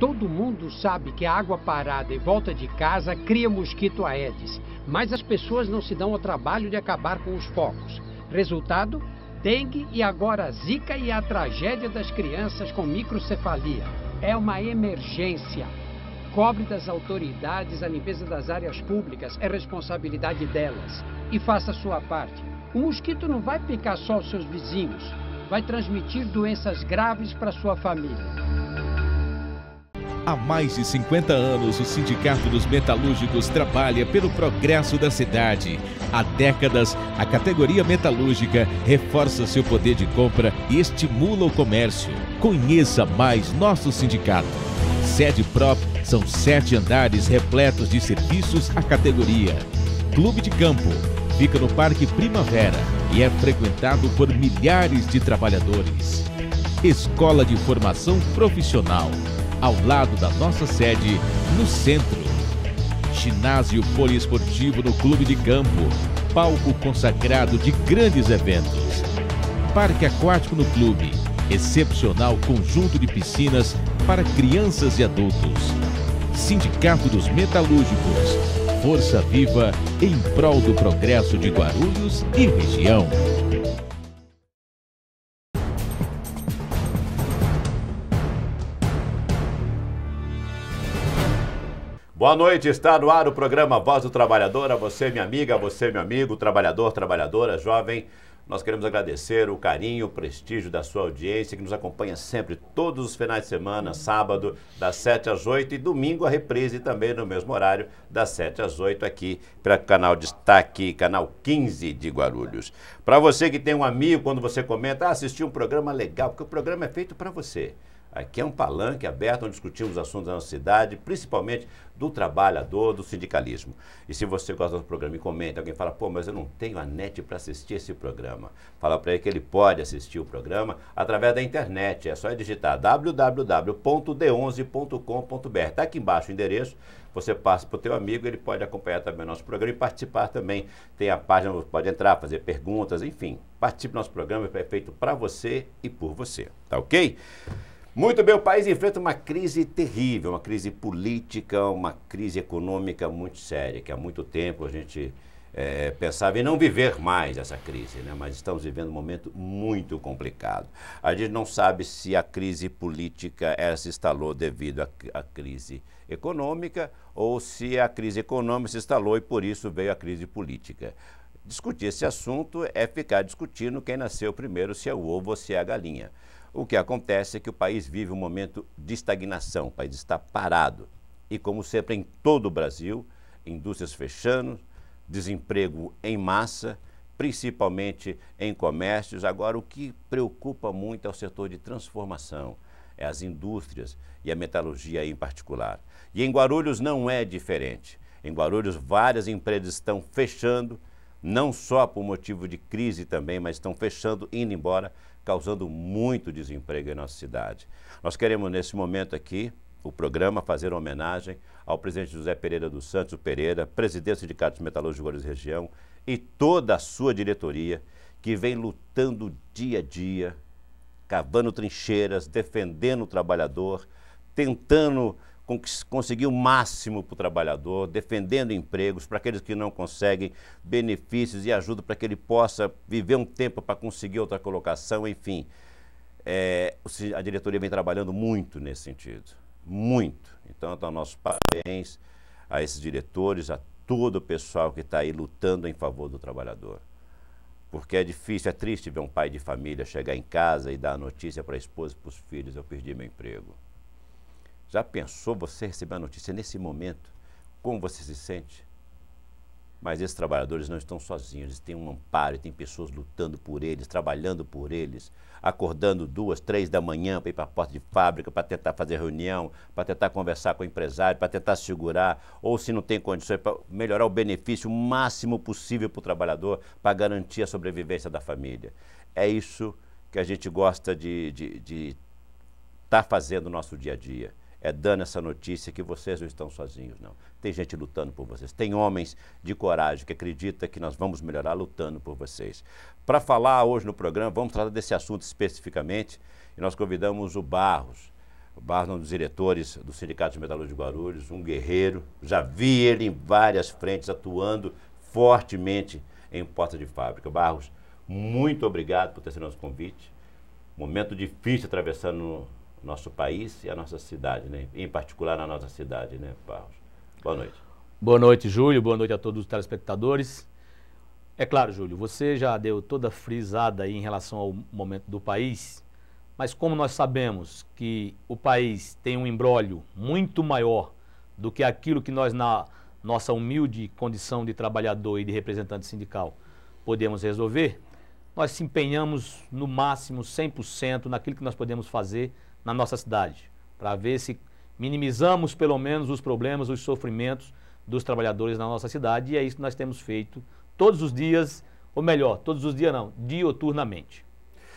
Todo mundo sabe que a água parada em volta de casa cria mosquito Aedes, mas as pessoas não se dão ao trabalho de acabar com os focos. Resultado? Dengue e agora zika e a tragédia das crianças com microcefalia. É uma emergência. Cobre das autoridades a limpeza das áreas públicas, é responsabilidade delas. E faça a sua parte. O mosquito não vai picar só os seus vizinhos, vai transmitir doenças graves para sua família. Há mais de 50 anos, o Sindicato dos Metalúrgicos trabalha pelo progresso da cidade. Há décadas, a categoria metalúrgica reforça seu poder de compra e estimula o comércio. Conheça mais nosso sindicato. Sede Prop são sete andares repletos de serviços à categoria. Clube de Campo fica no Parque Primavera e é frequentado por milhares de trabalhadores. Escola de Formação Profissional ao lado da nossa sede, no centro. Ginásio poliesportivo no Clube de Campo, palco consagrado de grandes eventos. Parque aquático no clube, excepcional conjunto de piscinas para crianças e adultos. Sindicato dos Metalúrgicos, força viva em prol do progresso de Guarulhos e região. Boa noite, está no ar o programa Voz do Trabalhador. A você, minha amiga, a você, meu amigo, trabalhador, trabalhadora, jovem. Nós queremos agradecer o carinho, o prestígio da sua audiência que nos acompanha sempre, todos os finais de semana, sábado, das 7 às 8 e domingo a reprise também no mesmo horário, das 7 às 8 aqui para o canal Destaque, canal 15 de Guarulhos. Para você que tem um amigo, quando você comenta, ah, assisti um programa legal, porque o programa é feito para você. Aqui é um palanque aberto onde discutimos assuntos da nossa cidade, principalmente do trabalhador, do sindicalismo. E se você gosta do programa e comenta, alguém fala, pô, mas eu não tenho a net para assistir esse programa. Fala para ele que ele pode assistir o programa através da internet. É só digitar www.d11.com.br. Está aqui embaixo o endereço. Você passa para o teu amigo, ele pode acompanhar também o nosso programa e participar também. Tem a página, pode entrar, fazer perguntas, enfim. Participe do nosso programa, é feito para você e por você. Tá ok? Muito bem, o país enfrenta uma crise terrível, uma crise política, uma crise econômica muito séria, que há muito tempo a gente é, pensava em não viver mais essa crise, né? mas estamos vivendo um momento muito complicado. A gente não sabe se a crise política se instalou devido à crise econômica ou se a crise econômica se instalou e por isso veio a crise política. Discutir esse assunto é ficar discutindo quem nasceu primeiro, se é o ovo ou se é a galinha. O que acontece é que o país vive um momento de estagnação, o país está parado. E, como sempre, em todo o Brasil, indústrias fechando, desemprego em massa, principalmente em comércios. Agora, o que preocupa muito é o setor de transformação, é as indústrias e a metalurgia em particular. E em Guarulhos não é diferente. Em Guarulhos, várias empresas estão fechando, não só por motivo de crise também, mas estão fechando, indo embora causando muito desemprego em nossa cidade. Nós queremos, nesse momento aqui, o programa fazer homenagem ao presidente José Pereira dos Santos Pereira, presidente de Sindicato Metalúrgicos Guarulhos Região e toda a sua diretoria que vem lutando dia a dia, cavando trincheiras, defendendo o trabalhador, tentando conseguir o máximo para o trabalhador, defendendo empregos, para aqueles que não conseguem, benefícios e ajuda para que ele possa viver um tempo para conseguir outra colocação, enfim. É, a diretoria vem trabalhando muito nesse sentido, muito. Então, então tá, nossos parabéns a esses diretores, a todo o pessoal que está aí lutando em favor do trabalhador. Porque é difícil, é triste ver um pai de família chegar em casa e dar a notícia para a esposa e para os filhos: eu perdi meu emprego. Já pensou você receber a notícia nesse momento? Como você se sente? Mas esses trabalhadores não estão sozinhos, eles têm um amparo, tem pessoas lutando por eles, trabalhando por eles, acordando duas, três da manhã para ir para a porta de fábrica, para tentar fazer reunião, para tentar conversar com o empresário, para tentar segurar, ou se não tem condições, para melhorar o benefício o máximo possível para o trabalhador, para garantir a sobrevivência da família. É isso que a gente gosta de estar de, de tá fazendo no nosso dia a dia é dando essa notícia que vocês não estão sozinhos, não. Tem gente lutando por vocês. Tem homens de coragem que acredita que nós vamos melhorar lutando por vocês. Para falar hoje no programa, vamos tratar desse assunto especificamente e nós convidamos o Barros. O Barros é um dos diretores do Sindicato de Metalúrgicos de Guarulhos, um guerreiro. Já vi ele em várias frentes atuando fortemente em porta de fábrica. Barros, muito obrigado por ter sido nosso convite. Momento difícil atravessando nosso país e a nossa cidade, né? em particular a nossa cidade, né, Barros? Boa noite. Boa noite, Júlio. Boa noite a todos os telespectadores. É claro, Júlio, você já deu toda frisada aí em relação ao momento do país, mas como nós sabemos que o país tem um embrólio muito maior do que aquilo que nós, na nossa humilde condição de trabalhador e de representante sindical, podemos resolver, nós se empenhamos no máximo 100% naquilo que nós podemos fazer na nossa cidade, para ver se minimizamos pelo menos os problemas, os sofrimentos dos trabalhadores na nossa cidade, e é isso que nós temos feito todos os dias, ou melhor, todos os dias não, dioturnamente.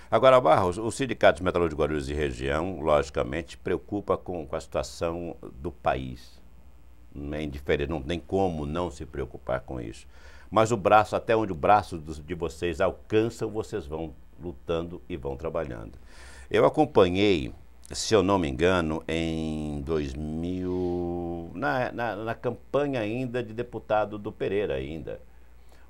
Agora, Barros, o Sindicato de Metalúrgicos de Guarulhos e região, logicamente, preocupa com, com a situação do país. É indiferente, não tem como não se preocupar com isso. Mas o braço, até onde o braço dos, de vocês alcança, vocês vão lutando e vão trabalhando. Eu acompanhei se eu não me engano, em 2000, na, na, na, campanha ainda de deputado do Pereira ainda,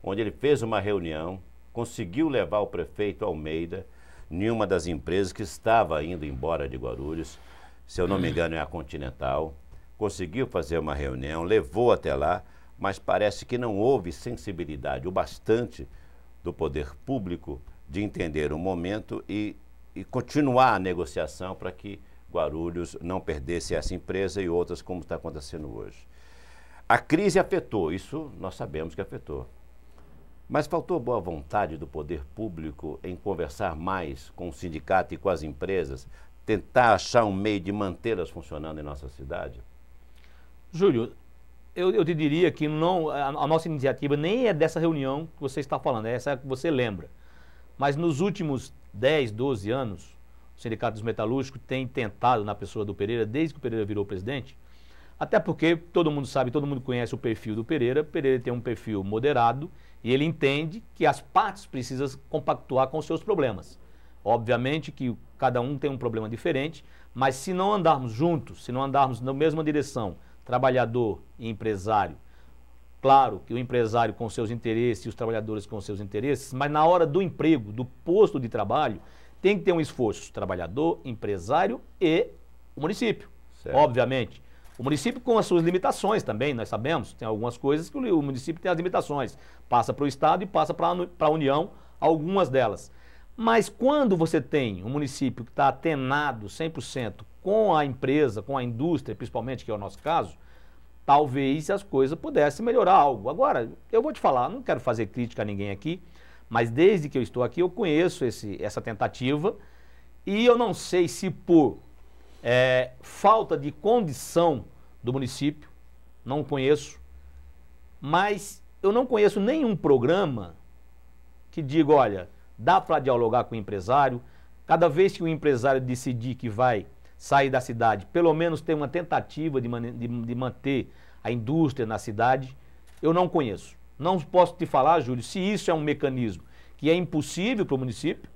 onde ele fez uma reunião, conseguiu levar o prefeito Almeida em uma das empresas que estava indo embora de Guarulhos, se eu não me engano é a Continental, conseguiu fazer uma reunião, levou até lá, mas parece que não houve sensibilidade o bastante do poder público de entender o momento e e continuar a negociação para que Guarulhos não perdesse essa empresa e outras como está acontecendo hoje. A crise afetou, isso nós sabemos que afetou. Mas faltou boa vontade do poder público em conversar mais com o sindicato e com as empresas, tentar achar um meio de mantê-las funcionando em nossa cidade? Júlio, eu, eu te diria que não, a, a, nossa iniciativa nem é dessa reunião que você está falando, é essa que você lembra. Mas nos últimos 10, 12 anos, o Sindicato dos Metalúrgicos tem tentado na pessoa do Pereira, desde que o Pereira virou presidente, até porque todo mundo sabe, todo mundo conhece o perfil do Pereira. Pereira tem um perfil moderado e ele entende que as partes precisam compactuar com os seus problemas. Obviamente que cada um tem um problema diferente, mas se não andarmos juntos, se não andarmos na mesma direção, trabalhador e empresário, Claro que o empresário com seus interesses e os trabalhadores com seus interesses, mas na hora do emprego, do posto de trabalho, tem que ter um esforço trabalhador, empresário e o município, certo. obviamente. O município com as suas limitações também, nós sabemos, tem algumas coisas que o município tem as limitações. Passa para o Estado e passa para a União, algumas delas. Mas quando você tem um município que está atenado 100% com a empresa, com a indústria, principalmente, que é o nosso caso, talvez as coisas pudessem melhorar algo. Agora, eu vou te falar, não quero fazer crítica a ninguém aqui, mas desde que eu estou aqui eu conheço esse, essa tentativa e eu não sei se por é, falta de condição do município, não conheço, mas eu não conheço nenhum programa que diga, olha, dá para dialogar com o empresário, cada vez que o empresário decidir que vai sair da cidade, pelo menos tem uma tentativa de, man de, de manter a indústria na cidade, eu não conheço. Não posso te falar, Júlio, se isso é um mecanismo que é impossível para o município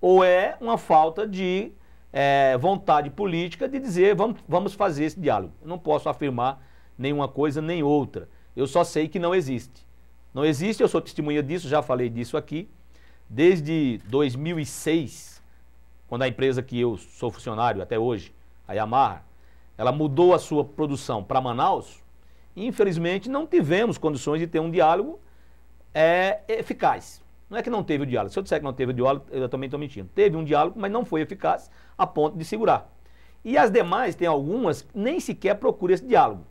ou é uma falta de é, vontade política de dizer vamos, vamos fazer esse diálogo. Eu não posso afirmar nenhuma coisa nem outra. Eu só sei que não existe. Não existe, eu sou testemunha disso, já falei disso aqui. Desde 2006, quando a empresa que eu sou funcionário até hoje, a Yamaha, ela mudou a sua produção para Manaus, Infelizmente, não tivemos condições de ter um diálogo é, eficaz. Não é que não teve o diálogo. Se eu disser que não teve o diálogo, eu também estou mentindo. Teve um diálogo, mas não foi eficaz a ponto de segurar. E as demais, tem algumas, nem sequer procuram esse diálogo.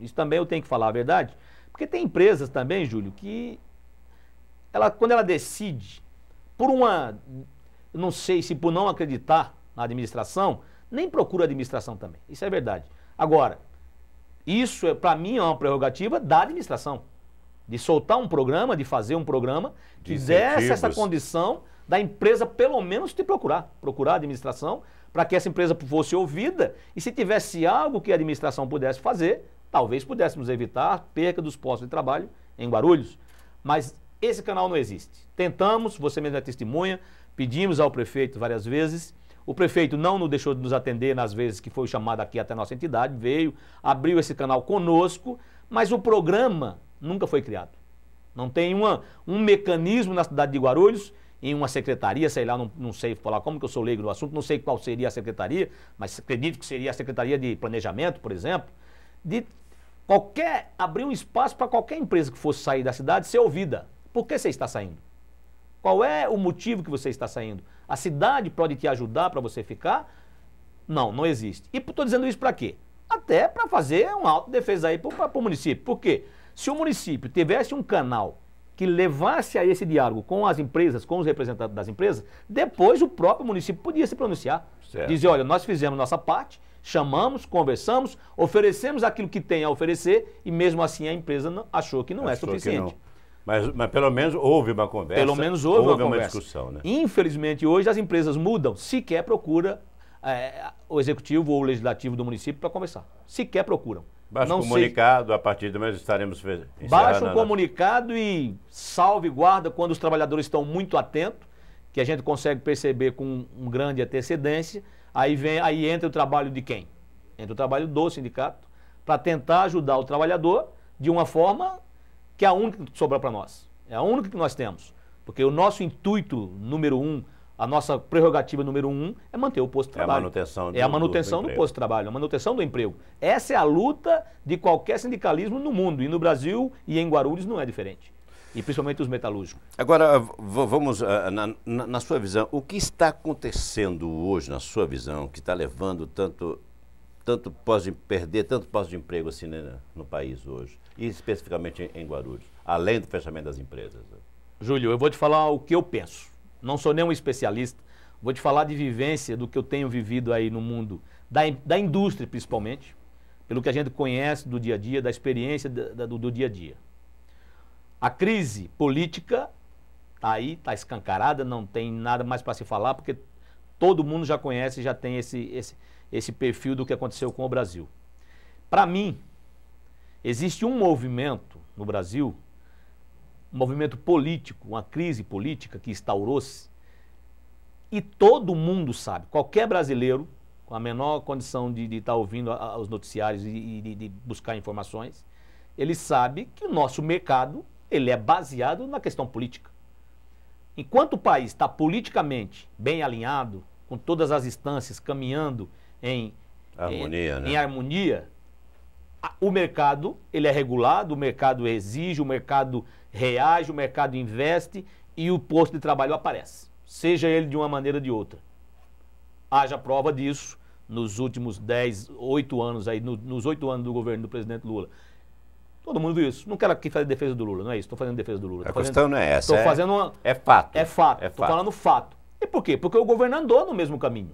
Isso também eu tenho que falar a verdade. Porque tem empresas também, Júlio, que ela, quando ela decide, por uma, não sei se por não acreditar na administração, nem procura a administração também. Isso é verdade. Agora, isso, é, para mim, é uma prerrogativa da administração. De soltar um programa, de fazer um programa que desse essa condição da empresa, pelo menos, te procurar. Procurar a administração para que essa empresa fosse ouvida e se tivesse algo que a administração pudesse fazer, talvez pudéssemos evitar perca dos postos de trabalho em Guarulhos. Mas esse canal não existe. Tentamos, você mesmo é testemunha, pedimos ao prefeito várias vezes, o prefeito não nos deixou de nos atender nas vezes que foi chamado aqui até nossa entidade, veio, abriu esse canal conosco, mas o programa nunca foi criado. Não tem uma, um mecanismo na cidade de Guarulhos, em uma secretaria, sei lá, não, não sei falar como que eu sou leigo no assunto, não sei qual seria a secretaria, mas acredito que seria a Secretaria de Planejamento, por exemplo, de qualquer abrir um espaço para qualquer empresa que fosse sair da cidade ser ouvida. Por que você está saindo? Qual é o motivo que você está saindo? a cidade pode te ajudar para você ficar? Não, não existe. E estou dizendo isso para quê? Até para fazer uma autodefesa aí para o município. Por quê? Se o município tivesse um canal que levasse a esse diálogo com as empresas, com os representantes das empresas, depois o próprio município podia se pronunciar. Certo. Dizer, olha, nós fizemos nossa parte, chamamos, conversamos, oferecemos aquilo que tem a oferecer e mesmo assim a empresa achou que não é achou é suficiente. Mas, mas, pelo menos houve uma conversa. Pelo menos houve, houve uma, uma conversa. discussão. Né? Infelizmente, hoje as empresas mudam, sequer procura é, o executivo ou o legislativo do município para conversar. Sequer procuram. Baixa o comunicado, sei... a partir de nós estaremos. Baixa o comunicado e salve guarda quando os trabalhadores estão muito atentos, que a gente consegue perceber com um grande antecedência. Aí, vem, aí entra o trabalho de quem? Entra o trabalho do sindicato para tentar ajudar o trabalhador de uma forma que é a única que sobrou para nós. É a única que nós temos. Porque o nosso intuito número um, a nossa prerrogativa número um, é manter o posto de trabalho. É a é manutenção, do, é a manutenção do, do, do posto de trabalho, a manutenção do emprego. Essa é a luta de qualquer sindicalismo no mundo. E no Brasil e em Guarulhos não é diferente e principalmente os metalúrgicos. Agora, vamos, ah, na, na, na, sua visão, o que está acontecendo hoje, na sua visão, que está levando tanto tanto pode perder tanto posto de emprego assim né, no país hoje, e especificamente em Guarulhos, além do fechamento das empresas? Né? Júlio, eu vou te falar o que eu penso. Não sou nenhum especialista, vou te falar de vivência do que eu tenho vivido aí no mundo da, da indústria, principalmente, pelo que a gente conhece do dia a dia, da experiência do, do, do dia a dia. A crise política está aí, está escancarada, não tem nada mais para se falar, porque todo mundo já conhece, já tem esse, esse esse perfil do que aconteceu com o Brasil. Para mim, existe um movimento no Brasil, um movimento político, uma crise política que instaurou-se, e todo mundo sabe, qualquer brasileiro, com a menor condição de estar tá ouvindo a, os noticiários e, de buscar informações, ele sabe que o nosso mercado ele é baseado na questão política. Enquanto o país está politicamente bem alinhado, com todas as instâncias caminhando em harmonia, em, né? em harmonia o mercado ele é regulado, o mercado exige, o mercado reage, o mercado investe e o posto de trabalho aparece, seja ele de uma maneira ou de outra. Haja prova disso nos últimos 10, 8 anos aí, no, nos 8 anos do governo do presidente Lula. Todo mundo viu isso. Não quero aqui fazer defesa do Lula, não é isso. Estou fazendo defesa do Lula. A fazendo, questão não é essa. Estou é, fazendo uma. É fato. É fato. Estou é falando fato. E por quê? Porque o governo andou no mesmo caminho.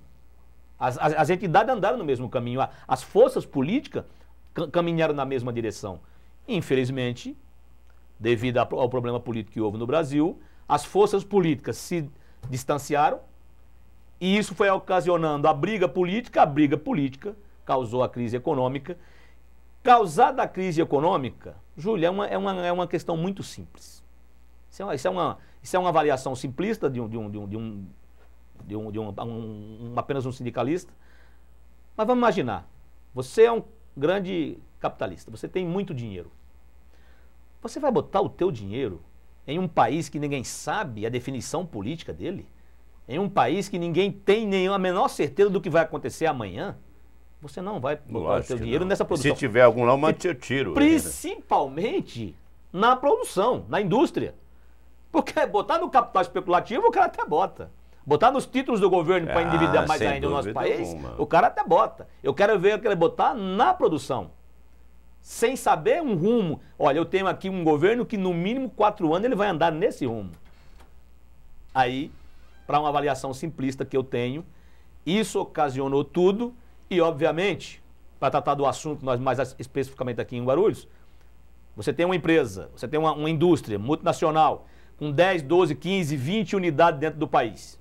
As, as, as entidades andaram no mesmo caminho, as forças políticas caminharam na mesma direção. Infelizmente, devido ao problema político que houve no Brasil, as forças políticas se distanciaram e isso foi ocasionando a briga política. A briga política causou a crise econômica. Causada a crise econômica, Júlia, é uma, é uma, é uma questão muito simples. Isso é uma, isso é uma, isso é uma avaliação simplista de um, de um, de um, de um de, um, de um, um, apenas um sindicalista. Mas vamos imaginar, você é um grande capitalista, você tem muito dinheiro. Você vai botar o teu dinheiro em um país que ninguém sabe a definição política dele? Em um país que ninguém tem nenhuma menor certeza do que vai acontecer amanhã? Você não vai botar o teu dinheiro não. nessa produção. Se tiver algum lá, eu tiro. Né? Principalmente na produção, na indústria. Porque botar no capital especulativo, o cara até bota. Botar nos títulos do governo para ah, endividar ah, mais ainda o nosso país, alguma. o cara até bota. Eu quero ver ele botar na produção. Sem saber um rumo. Olha, eu tenho aqui um governo que no mínimo quatro anos ele vai andar nesse rumo. Aí, para uma avaliação simplista que eu tenho, isso ocasionou tudo e, obviamente, para tratar do assunto, nós mais especificamente aqui em Guarulhos, você tem uma empresa, você tem uma, uma indústria multinacional com 10, 12, 15, 20 unidades dentro do país.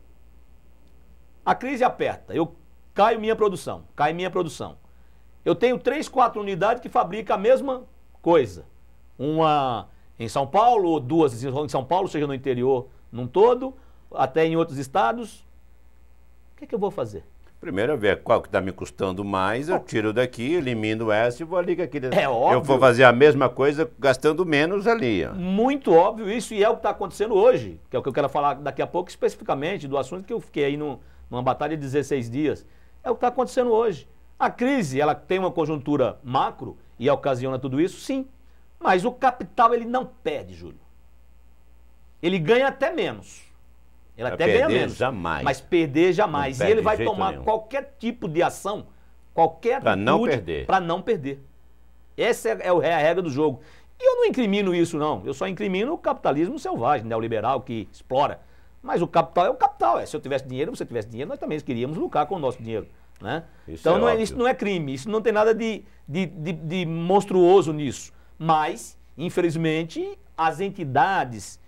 A crise aperta, eu caio minha produção, cai minha produção. Eu tenho três, quatro unidades que fabricam a mesma coisa. Uma em São Paulo, ou duas em São Paulo, seja no interior num todo, até em outros estados. O que, é que eu vou fazer? Primeiro eu ver qual que está me custando mais, eu tiro daqui, elimino essa e vou ali aqui. É óbvio. Eu vou fazer a mesma coisa gastando menos ali. Ó. Muito óbvio isso, e é o que está acontecendo hoje, que é o que eu quero falar daqui a pouco especificamente do assunto que eu fiquei aí no, numa batalha de 16 dias. É o que está acontecendo hoje. A crise, ela tem uma conjuntura macro e ocasiona tudo isso, sim. Mas o capital, ele não perde, Júlio. Ele ganha até menos. Ele até ganha menos. Jamais. Mas perder jamais. e ele vai tomar nenhum. qualquer tipo de ação, qualquer pra atitude, não perder. Para não perder. Essa é, é, é a regra do jogo. E eu não incrimino isso, não. Eu só incrimino o capitalismo selvagem, neoliberal, que explora mas o capital é o capital. É. Se eu tivesse dinheiro, você tivesse dinheiro, nós também queríamos lucrar com o nosso dinheiro. Né? então, é não é, isso não é crime, isso não tem nada de, de, de, de monstruoso nisso. Mas, infelizmente, as entidades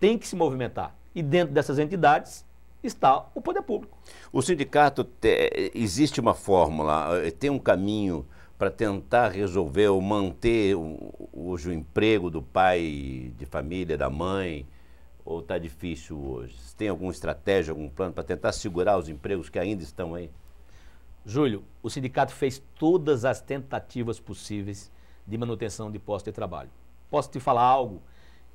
têm que se movimentar. E dentro dessas entidades está o poder público. O sindicato te, existe uma fórmula, eh, tem um caminho para tentar resolver ou manter o, hoje o emprego do pai de família, da mãe, ou está difícil hoje? Você tem alguma estratégia, algum plano para tentar segurar os empregos que ainda estão aí? Júlio, o sindicato fez todas as tentativas possíveis de manutenção de postos de trabalho. Posso te falar algo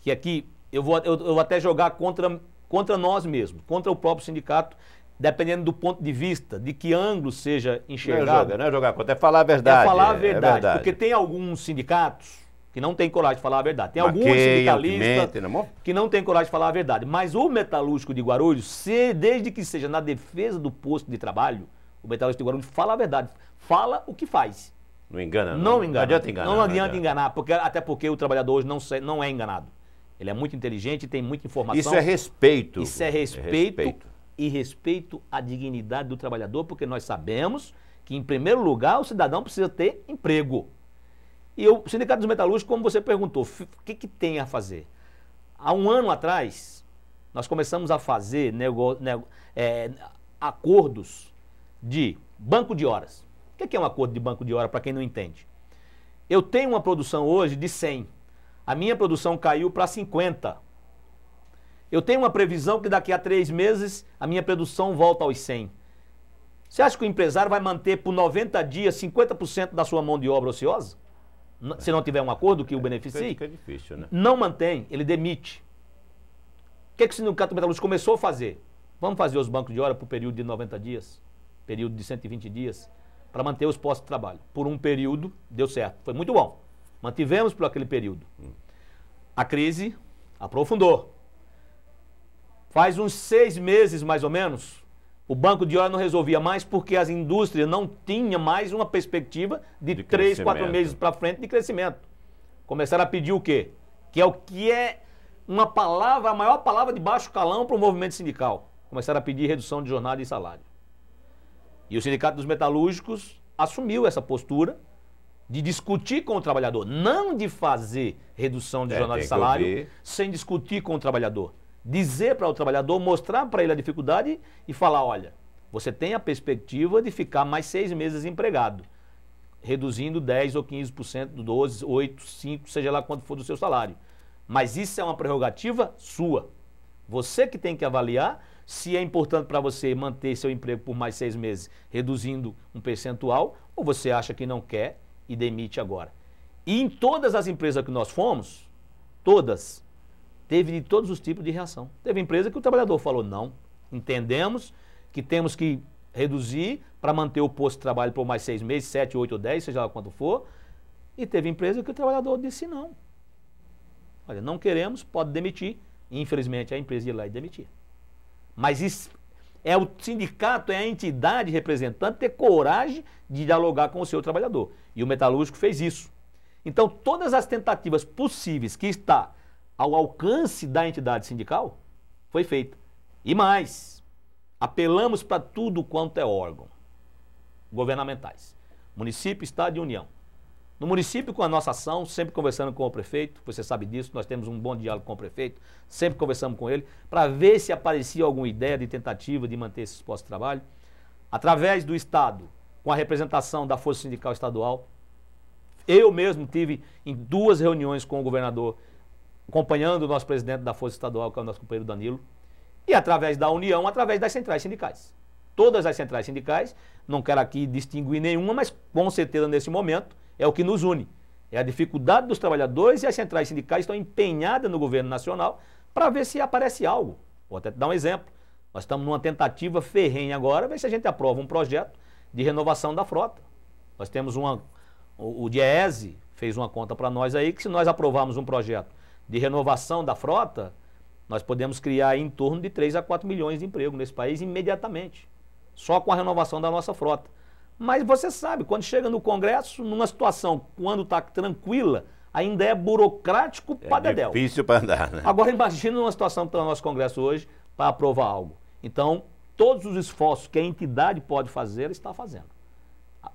que aqui eu vou, eu, eu vou até jogar contra, contra nós mesmos, contra o próprio sindicato, dependendo do ponto de vista, de que ângulo seja enxergado. Não é jogar, não é jogar contra, é falar a verdade. É falar a é verdade, é verdade. porque tem alguns sindicatos que não tem coragem de falar a verdade. Tem alguns sindicalistas né? que não tem coragem de falar a verdade. Mas o metalúrgico de Guarulhos, se, desde que seja na defesa do posto de trabalho, o metalúrgico de Guarulhos fala a verdade. Fala o que faz. Não engana, não. Não, engana. não adianta enganar. Não adianta, enganar, porque, até porque o trabalhador hoje não, não é enganado. Ele é muito inteligente, tem muita informação. Isso é respeito. Isso é, é respeito, é respeito. e respeito à dignidade do trabalhador, porque nós sabemos que, em primeiro lugar, o cidadão precisa ter emprego. E o Sindicato dos Metalúrgicos, como você perguntou, o que, que tem a fazer? Há um ano atrás, nós começamos a fazer nego, nego, é, acordos de banco de horas. O que é um acordo de banco de hora para quem não entende? Eu tenho uma produção hoje de 100. A minha produção caiu para 50. Eu tenho uma previsão que daqui a três meses a minha produção volta aos 100. Você acha que o empresário vai manter por 90 dias 50% da sua mão de obra ociosa? se não tiver um acordo que o é, beneficie, é, é difícil, né? não mantém, ele demite. O que, é que o Sindicato Metalúrgico começou a fazer? Vamos fazer os bancos de hora por período de 90 dias, período de 120 dias, para manter os postos de trabalho. Por um período, deu certo. Foi muito bom. Mantivemos por aquele período. Hum. A crise aprofundou. Faz uns seis meses, mais ou menos, o banco de hora não resolvia mais porque as indústrias não tinham mais uma perspectiva de, de três, quatro meses para frente de crescimento. Começaram a pedir o quê? Que é o que é uma palavra, a maior palavra de baixo calão para o movimento sindical. Começaram a pedir redução de jornada e salário. E o Sindicato dos Metalúrgicos assumiu essa postura de discutir com o trabalhador, não de fazer redução de é, jornada e salário sem discutir com o trabalhador dizer para o trabalhador, mostrar para ele a dificuldade e falar: olha, você tem a perspectiva de ficar mais seis meses empregado, reduzindo 10 ou 15%, 12, 8, 5, seja lá quanto for do seu salário. Mas isso é uma prerrogativa sua. Você que tem que avaliar se é importante para você manter seu emprego por mais seis meses, reduzindo um percentual, ou você acha que não quer e demite agora. E em todas as empresas que nós fomos, todas, teve de todos os tipos de reação. Teve empresa que o trabalhador falou: não, entendemos que temos que reduzir para manter o posto de trabalho por mais seis meses, sete, oito, dez, seja lá quanto for. E teve empresa que o trabalhador disse não. Olha, não queremos, pode demitir. Infelizmente, a empresa ia lá e é demitia. Mas isso é o sindicato, é a entidade representante ter coragem de dialogar com o seu trabalhador. E o metalúrgico fez isso. Então, todas as tentativas possíveis que está ao alcance da entidade sindical foi feita. E mais, apelamos para tudo quanto é órgão governamentais, município, estado e união. No município, com a nossa ação, sempre conversando com o prefeito, você sabe disso, nós temos um bom diálogo com o prefeito, sempre conversamos com ele, para ver se aparecia alguma ideia de tentativa de manter esses postos de trabalho. Através do Estado, com a representação da Força Sindical Estadual, eu mesmo tive em duas reuniões com o governador acompanhando o nosso presidente da Força Estadual, que é o nosso companheiro Danilo, e através da União, através das centrais sindicais. Todas as centrais sindicais, não quero aqui distinguir nenhuma, mas com certeza nesse momento é o que nos une. É a dificuldade dos trabalhadores e as centrais sindicais estão empenhadas no governo nacional para ver se aparece algo. Vou até te dar um exemplo. Nós estamos numa tentativa ferrenha agora, ver se a gente aprova um projeto de renovação da frota. Nós temos uma. O, o fez uma conta para nós aí que se nós aprovarmos um projeto de renovação da frota, nós podemos criar em torno de 3 a 4 milhões de empregos nesse país imediatamente, só com a renovação da nossa frota. Mas você sabe, quando chega no Congresso, numa situação quando está tranquila, ainda é burocrático é para dedéu. difícil para andar, né? Agora imagina numa situação que está no nosso Congresso hoje para aprovar algo. Então, todos os esforços que a entidade pode fazer, ela está fazendo.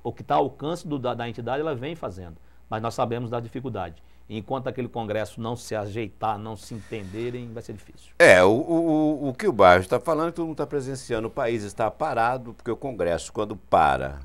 O que está ao alcance do, da, da, entidade, ela vem fazendo. Mas nós sabemos da dificuldade. Enquanto aquele Congresso não se ajeitar, não se entenderem, vai ser difícil. É, o, o, o que o bairro está falando, é todo mundo está presenciando, o país está parado, porque o Congresso, quando para,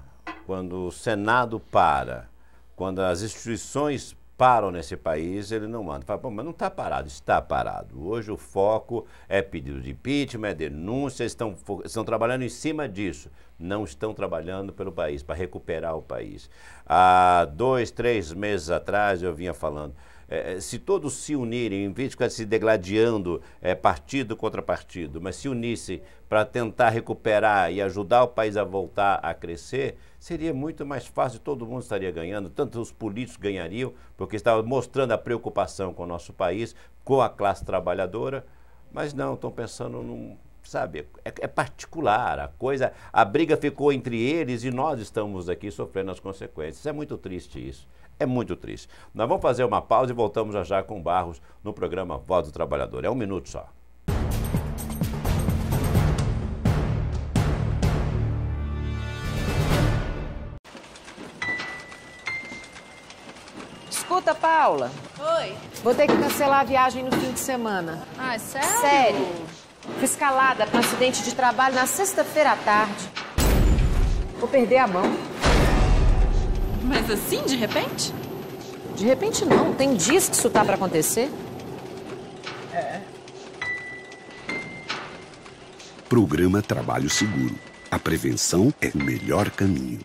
quando o Senado para, quando as instituições param nesse país, ele não manda. Fala, mas não está parado, está parado. Hoje o foco é pedido de impeachment, é denúncia, estão, estão trabalhando em cima disso. Não estão trabalhando pelo país, para recuperar o país. Há dois, três meses atrás eu vinha falando, é, é, se todos se unirem, em vez de ficar se degladiando é, partido contra partido, mas se unissem para tentar recuperar e ajudar o país a voltar a crescer, seria muito mais fácil, todo mundo estaria ganhando, tanto os políticos ganhariam, porque estavam mostrando a preocupação com o nosso país, com a classe trabalhadora, mas não, estão pensando num sabe, é, é, particular a coisa, a briga ficou entre eles e nós estamos aqui sofrendo as consequências. É muito triste isso. É muito triste. Nós vamos fazer uma pausa e voltamos já já com Barros no programa Voz do Trabalhador. É um minuto só. Escuta, Paula. Oi. Vou ter que cancelar a viagem no fim de semana. Ah, é sério? Sério. Fui escalada para um acidente de trabalho na sexta-feira à tarde. Vou perder a mão. Mas assim, de repente? De repente não. Tem dias que isso tá pra acontecer. É. Programa Trabalho Seguro. A prevenção é o melhor caminho.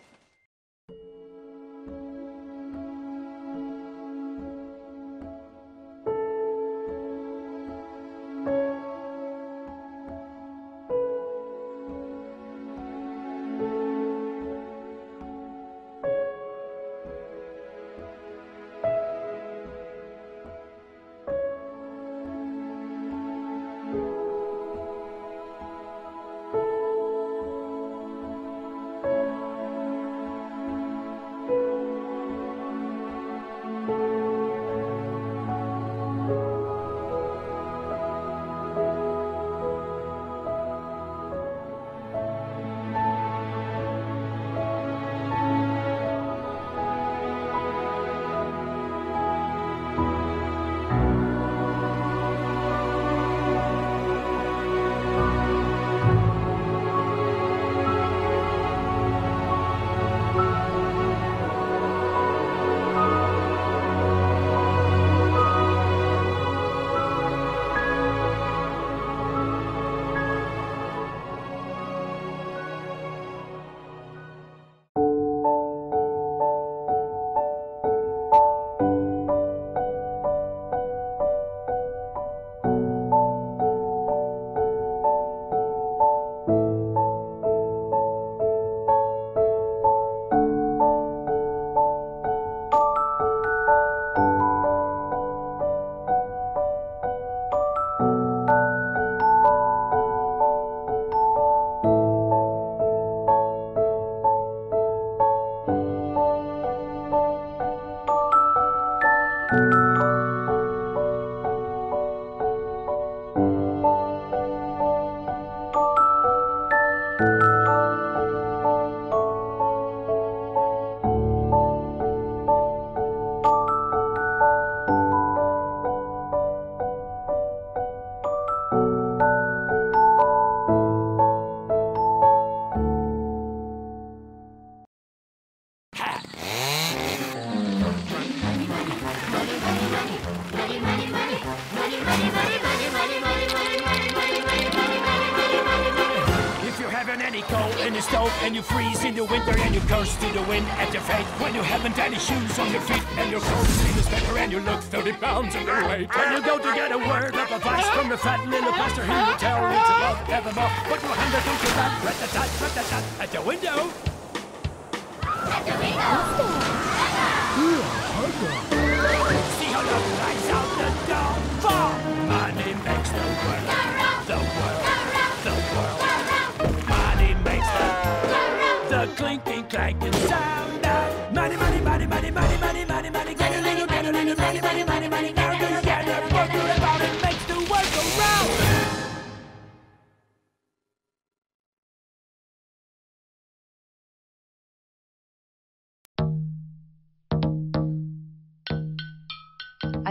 and you look 30 pounds underweight. And you go to get a word of advice from the fat little pastor, he will tell you to love evermore. Put your hand out your lap, rat a tat, rat a tat, at the window. At the window. See how love lies out the door. For money makes the world. The world. The world. Money makes the. The clinking clanking sound of money, money, money, money, money, money.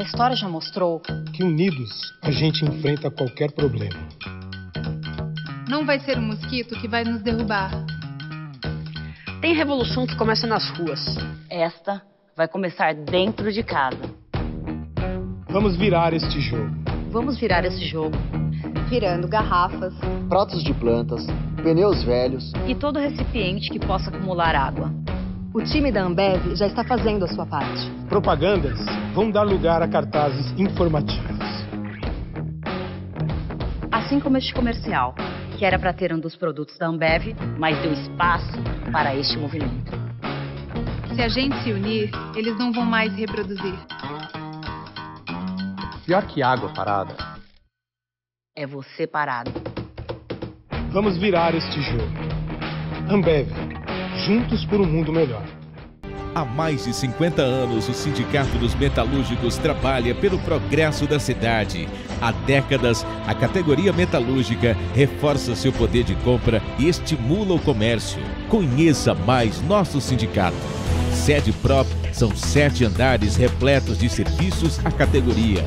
história já mostrou que unidos a gente enfrenta qualquer problema. Não vai ser o um mosquito que vai nos derrubar. Tem revolução que começa nas ruas. Esta vai começar dentro de casa. Vamos virar este jogo. Vamos virar esse jogo. Virando garrafas, pratos de plantas, pneus velhos e todo recipiente que possa acumular água. O time da Ambev já está fazendo a sua parte. Propagandas vão dar lugar a cartazes informativos. Assim como este comercial, que era para ter um dos produtos da Ambev, mas deu espaço para este movimento. Se a gente se unir, eles não vão mais reproduzir. Pior que água parada. É você parado. Vamos virar este jogo. Ambev, juntos por um mundo melhor. Há mais de 50 anos, o Sindicato dos Metalúrgicos trabalha pelo progresso da cidade. Há décadas, a categoria metalúrgica reforça seu poder de compra e estimula o comércio. Conheça mais nosso sindicato. Sede Prop são sete andares repletos de serviços à categoria.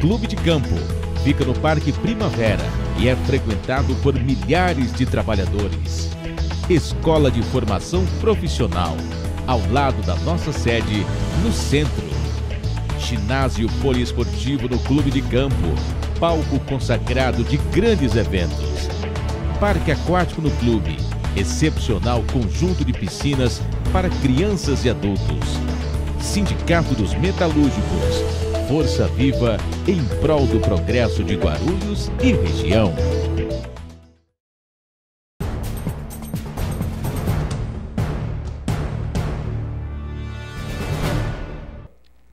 Clube de Campo fica no Parque Primavera e é frequentado por milhares de trabalhadores. Escola de Formação Profissional, ao lado da nossa sede, no centro. Ginásio Poliesportivo no Clube de Campo, palco consagrado de grandes eventos. Parque Aquático no Clube, excepcional conjunto de piscinas para crianças e adultos. Sindicato dos Metalúrgicos, força viva em prol do progresso de Guarulhos e região.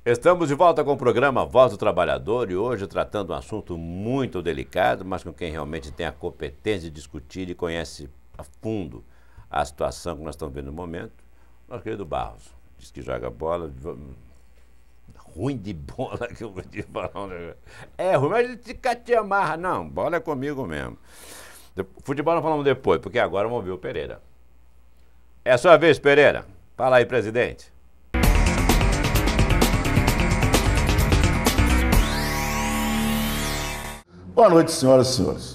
Estamos de volta com o programa Voz do Trabalhador e hoje tratando um assunto muito delicado, mas com quem realmente tem a competência de discutir e conhece a fundo a situação que nós estamos vendo no momento, nosso querido Barros. Diz que joga bola, ruim de bola que eu vou te falar. É ruim, mas ele fica te amarra. Não, bola é comigo mesmo. Futebol nós falamos depois, porque agora vamos ver o Pereira. É a sua vez, Pereira. Fala aí, presidente. Boa noite, senhoras e senhores.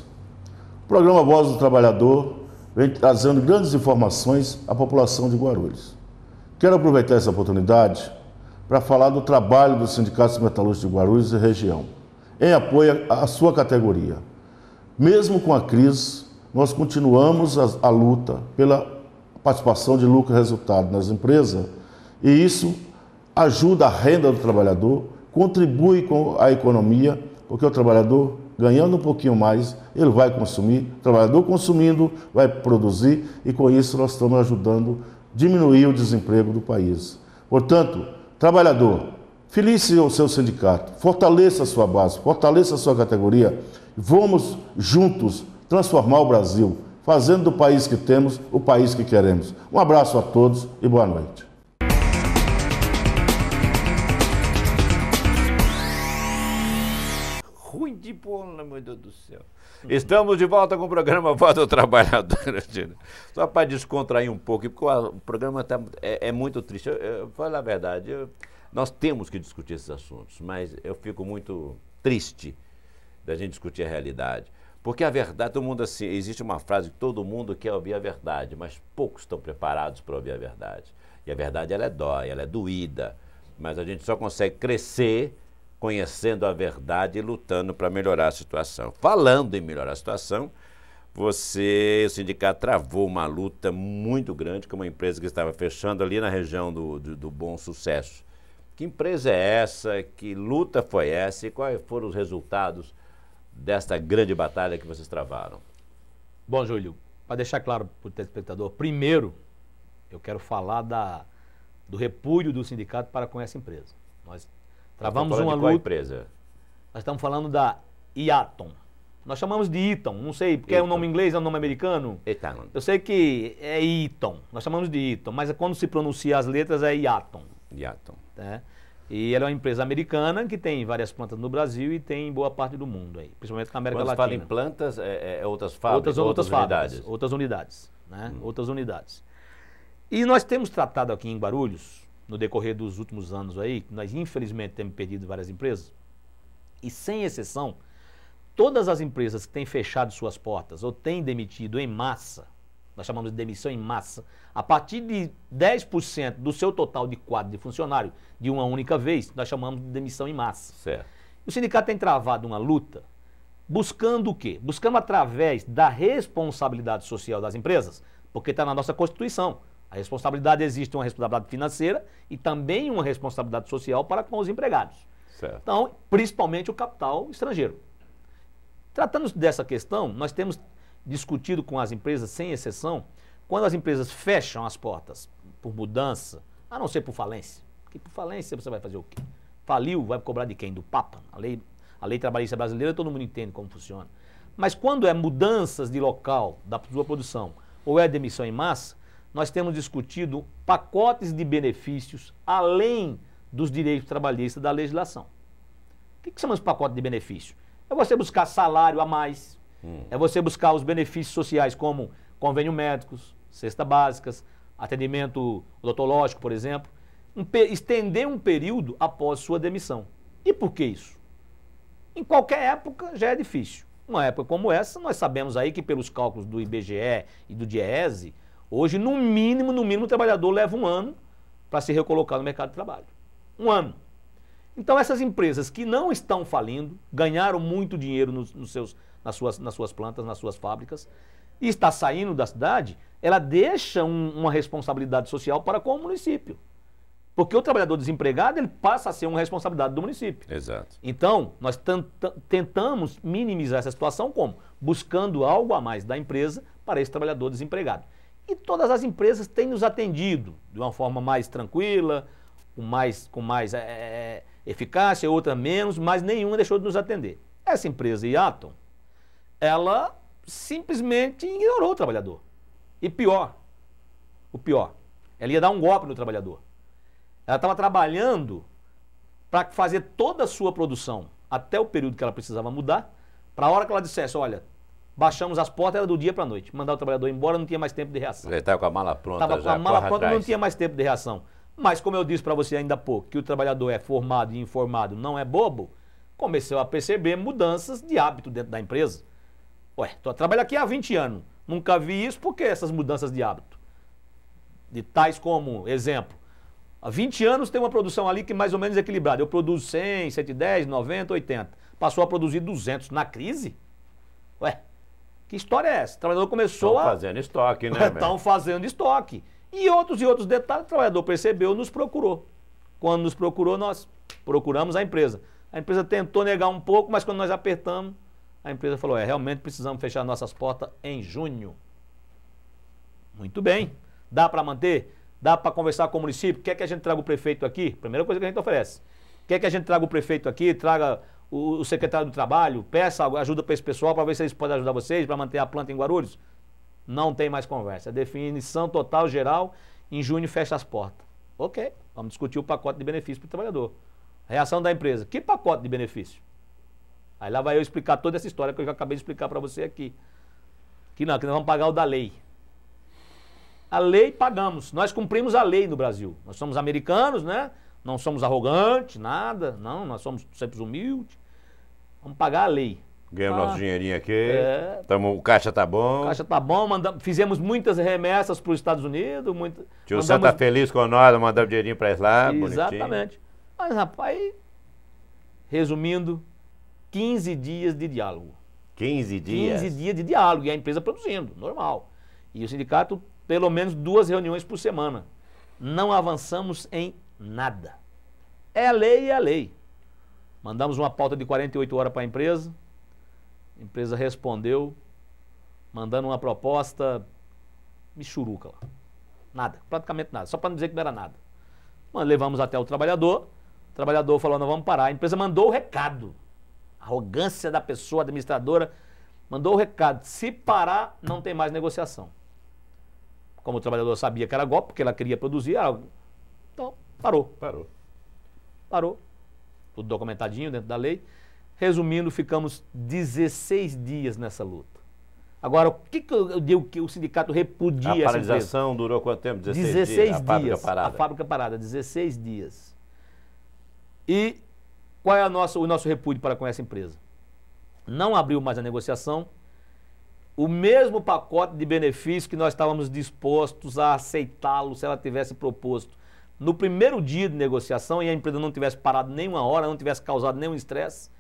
O programa Voz do Trabalhador vem trazendo grandes informações à população de Guarulhos. Quero aproveitar essa oportunidade para falar do trabalho do Sindicato metalúrgicos de Guarulhos e região, em apoio à sua categoria. Mesmo com a crise, nós continuamos a, a luta pela participação de lucro e resultado nas empresas e isso ajuda a renda do trabalhador, contribui com a economia, porque o trabalhador ganhando um pouquinho mais, ele vai consumir, o trabalhador consumindo, vai produzir e com isso nós estamos ajudando a diminuir o desemprego do país. Portanto, trabalhador, filie o seu sindicato, fortaleça a sua base, fortaleça a sua categoria. Vamos juntos transformar o Brasil, fazendo do país que temos o país que queremos. Um abraço a todos e boa noite. Fala, meu Deus do céu. Estamos de volta com o programa Voz do Trabalhador. Só para descontrair um pouco, porque o programa tá, é, é muito triste. Eu, eu, a verdade, eu, nós temos que discutir esses assuntos, mas eu fico muito triste da gente discutir a realidade. Porque a verdade, todo mundo assim, existe uma frase que todo mundo quer ouvir a verdade, mas poucos estão preparados para ouvir a verdade. E a verdade ela é dói, ela é doída, mas a gente só consegue crescer conhecendo a verdade e lutando para melhorar a situação. Falando em melhorar a situação, você, o sindicato travou uma luta muito grande com uma empresa que estava fechando ali na região do, do, do Bom Sucesso. Que empresa é essa? Que luta foi essa? E quais foram os resultados desta grande batalha que vocês travaram? Bom, Júlio, para deixar claro para o telespectador, primeiro eu quero falar da, do repúdio do sindicato para com essa empresa. Nós Travamos tá, uma luta. empresa? Nós estamos falando da Iaton. Nós chamamos de Eaton, não sei, porque Eaton. é um nome inglês, é um nome americano. Eaton. Eu sei que é Eaton, nós chamamos de Eaton, mas quando se pronuncia as letras é Iaton. Iaton. É. E ela é uma empresa americana que tem várias plantas no Brasil e tem em boa parte do mundo aí, principalmente na América Quando Latina. Quando fala em plantas, é, é, é outras fábricas, outras, outras, outras unidades. outras unidades, né? Hum. Outras unidades. E nós temos tratado aqui em Guarulhos no decorrer dos últimos anos aí, nós infelizmente temos perdido várias empresas, e sem exceção, todas as empresas que têm fechado suas portas ou têm demitido em massa, nós chamamos de demissão em massa, a partir de 10% do seu total de quadro de funcionário de uma única vez, nós chamamos de demissão em massa. Certo. O sindicato tem travado uma luta buscando o quê? Buscando através da responsabilidade social das empresas, porque está na nossa Constituição. A responsabilidade existe uma responsabilidade financeira e também uma responsabilidade social para com os empregados. Certo. Então, principalmente o capital estrangeiro. Tratando dessa questão, nós temos discutido com as empresas, sem exceção, quando as empresas fecham as portas por mudança, a não ser por falência. Porque por falência você vai fazer o quê? Faliu, vai cobrar de quem? Do Papa. A lei, a lei trabalhista brasileira, todo mundo entende como funciona. Mas quando é mudanças de local da sua produção ou é demissão em massa, nós temos discutido pacotes de benefícios além dos direitos trabalhistas da legislação. O que, que chamamos de pacote de benefício? É você buscar salário a mais, hum. é você buscar os benefícios sociais como convênio médicos, cesta básicas, atendimento odontológico, por exemplo. Um, estender um período após sua demissão. E por que isso? Em qualquer época já é difícil. Uma época como essa, nós sabemos aí que pelos cálculos do IBGE e do DIESE, Hoje, no mínimo, no mínimo, o trabalhador leva um ano para se recolocar no mercado de trabalho. Um ano. Então, essas empresas que não estão falindo, ganharam muito dinheiro nos, nos seus, nas, suas, nas suas plantas, nas suas fábricas, e está saindo da cidade, ela deixa um, uma responsabilidade social para com o município. Porque o trabalhador desempregado ele passa a ser uma responsabilidade do município. Exato. Então, nós tentamos minimizar essa situação como? Buscando algo a mais da empresa para esse trabalhador desempregado. E todas as empresas têm nos atendido de uma forma mais tranquila, com mais, com mais é, eficácia, outra menos, mas nenhuma deixou de nos atender. Essa empresa, Iaton, ela simplesmente ignorou o trabalhador. E pior, o pior, ela ia dar um golpe no trabalhador. Ela estava trabalhando para fazer toda a sua produção até o período que ela precisava mudar, para a hora que ela dissesse, olha, Baixamos as portas, era do dia para a noite. Mandar o trabalhador embora, não tinha mais tempo de reação. Ele estava com a mala pronta. Estava com a mala pronta, atrás. não tinha mais tempo de reação. Mas, como eu disse para você ainda há pouco, que o trabalhador é formado e informado, não é bobo, comecei a perceber mudanças de hábito dentro da empresa. Ué, tô, trabalho aqui há 20 anos, nunca vi isso, por que essas mudanças de hábito? De tais como, exemplo, há 20 anos tem uma produção ali que é mais ou menos equilibrada. Eu produzo 100, 110, 90, 80. Passou a produzir 200 na crise? Ué, que história é essa? O trabalhador começou Tão a. fazendo estoque, né? Estão fazendo estoque. E outros e outros detalhes, o trabalhador percebeu, nos procurou. Quando nos procurou, nós procuramos a empresa. A empresa tentou negar um pouco, mas quando nós apertamos, a empresa falou: é, realmente precisamos fechar nossas portas em junho. Muito bem. Dá para manter? Dá para conversar com o município? Quer que a gente traga o prefeito aqui? Primeira coisa que a gente oferece. Quer que a gente traga o prefeito aqui, traga o, o secretário do Trabalho, peça ajuda para esse pessoal para ver se eles podem ajudar vocês para manter a planta em Guarulhos. Não tem mais conversa. Definição total, geral, em junho fecha as portas. Ok, vamos discutir o pacote de benefício para o trabalhador. Reação da empresa, que pacote de benefício? Aí lá vai eu explicar toda essa história que eu já acabei de explicar para você aqui. Que não, que nós vamos pagar o da lei. A lei pagamos. Nós cumprimos a lei no Brasil. Nós somos americanos, né? Não somos arrogantes, nada. Não, nós somos sempre humildes. Vamos pagar a lei. Ganhamos ah, nosso dinheirinho aqui. É, tamo, o caixa tá bom. O caixa tá bom. Manda, fizemos muitas remessas para os Estados Unidos. Muito, Tio mandamos... tá feliz com nós, mandamos dinheirinho para eles lá. Exatamente. Bonitinho. Mas, rapaz, resumindo, 15 dias de diálogo. 15 dias? 15 dias de diálogo. E a empresa produzindo, normal. E o sindicato, pelo menos duas reuniões por semana. Não avançamos em nada. É a lei e é a lei. Mandamos uma pauta de 48 horas para a empresa. A empresa respondeu, mandando uma proposta michuruca lá. Nada, praticamente nada, só para não dizer que não era nada. Mas levamos até o trabalhador, o trabalhador falou, não vamos parar. A empresa mandou o recado. A arrogância da pessoa, administradora, mandou o recado. Se parar, não tem mais negociação. Como o trabalhador sabia que era golpe, porque ela queria produzir, algo então parou. Parou. Parou tudo documentadinho dentro da lei. Resumindo, ficamos 16 dias nessa luta. Agora, o que, que eu digo que o sindicato repudia A paralisação durou quanto tempo? 16, 16 dias. A fábrica parada. A fábrica parada, 16 dias. E qual é nossa, o nosso repúdio para com essa empresa? Não abriu mais a negociação. O mesmo pacote de benefícios que nós estávamos dispostos a aceitá-lo se ela tivesse proposto no primeiro dia de negociação e a empresa não tivesse parado nenhuma hora, não tivesse causado nenhum estresse,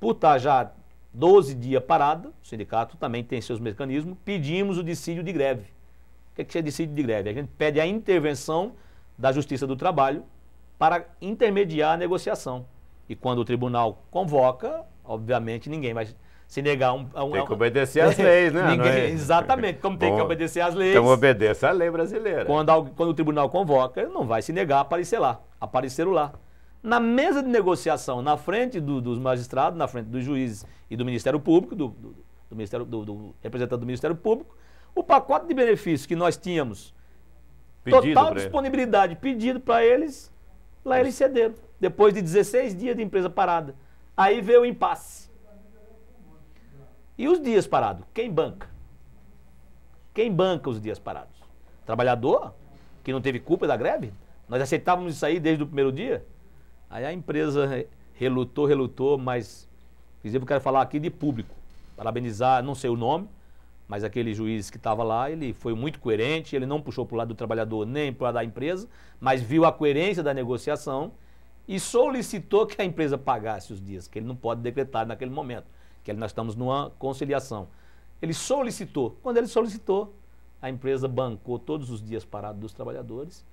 por estar já 12 dias parado, o sindicato também tem seus mecanismos, pedimos o dissídio de greve. O que é que é dissídio de greve? A gente pede a intervenção da Justiça do Trabalho para intermediar a negociação. E quando o tribunal convoca, obviamente ninguém vai se negar um, um Tem que obedecer às leis, né? Ninguém, é? Exatamente, como tem Bom, que obedecer às leis. Então obedeça à lei brasileira. Quando, algo, quando o tribunal convoca, ele não vai se negar a aparecer lá, aparecer lá. Na mesa de negociação, na frente do, dos magistrados, na frente dos juízes e do Ministério Público, do, do, do Ministério, do, representante do Ministério Público, o pacote de benefícios que nós tínhamos, pedido total disponibilidade, ele. pedido para eles, lá eles cederam. Depois de 16 dias de empresa parada. Aí veio o impasse. E os dias parados? Quem banca? Quem banca os dias parados? Trabalhador, que não teve culpa da greve? Nós aceitávamos isso aí desde o primeiro dia? Aí a empresa relutou, relutou, mas, inclusive, eu quero falar aqui de público. Parabenizar, não sei o nome, mas aquele juiz que estava lá, ele foi muito coerente, ele não puxou para o lado do trabalhador nem para o lado da empresa, mas viu a coerência da negociação e solicitou que a empresa pagasse os dias, que ele não pode decretar naquele momento que nós estamos numa conciliação. Ele solicitou. Quando ele solicitou, a empresa bancou todos os dias parados dos trabalhadores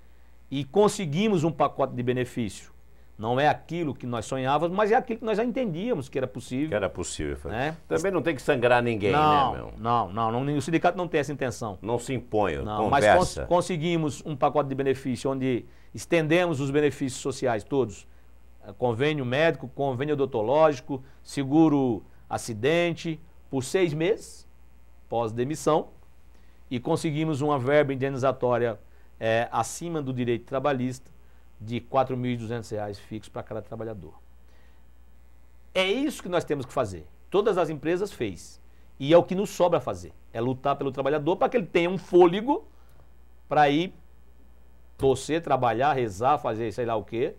e conseguimos um pacote de benefício. Não é aquilo que nós sonhávamos, mas é aquilo que nós já entendíamos que era possível. Que era possível. Né? Também não tem que sangrar ninguém, né, não, né, meu? Não, não, não, o sindicato não tem essa intenção. Não se impõe, não, conversa. Mas cons conseguimos um pacote de benefício onde estendemos os benefícios sociais todos. É, convênio médico, convênio odontológico, seguro acidente por seis meses, pós-demissão, e conseguimos uma verba indenizatória é, acima do direito trabalhista de R$ 4.200 fixo para cada trabalhador. É isso que nós temos que fazer. Todas as empresas fez. E é o que nos sobra fazer. É lutar pelo trabalhador para que ele tenha um fôlego para ir torcer, trabalhar, rezar, fazer sei lá o quê,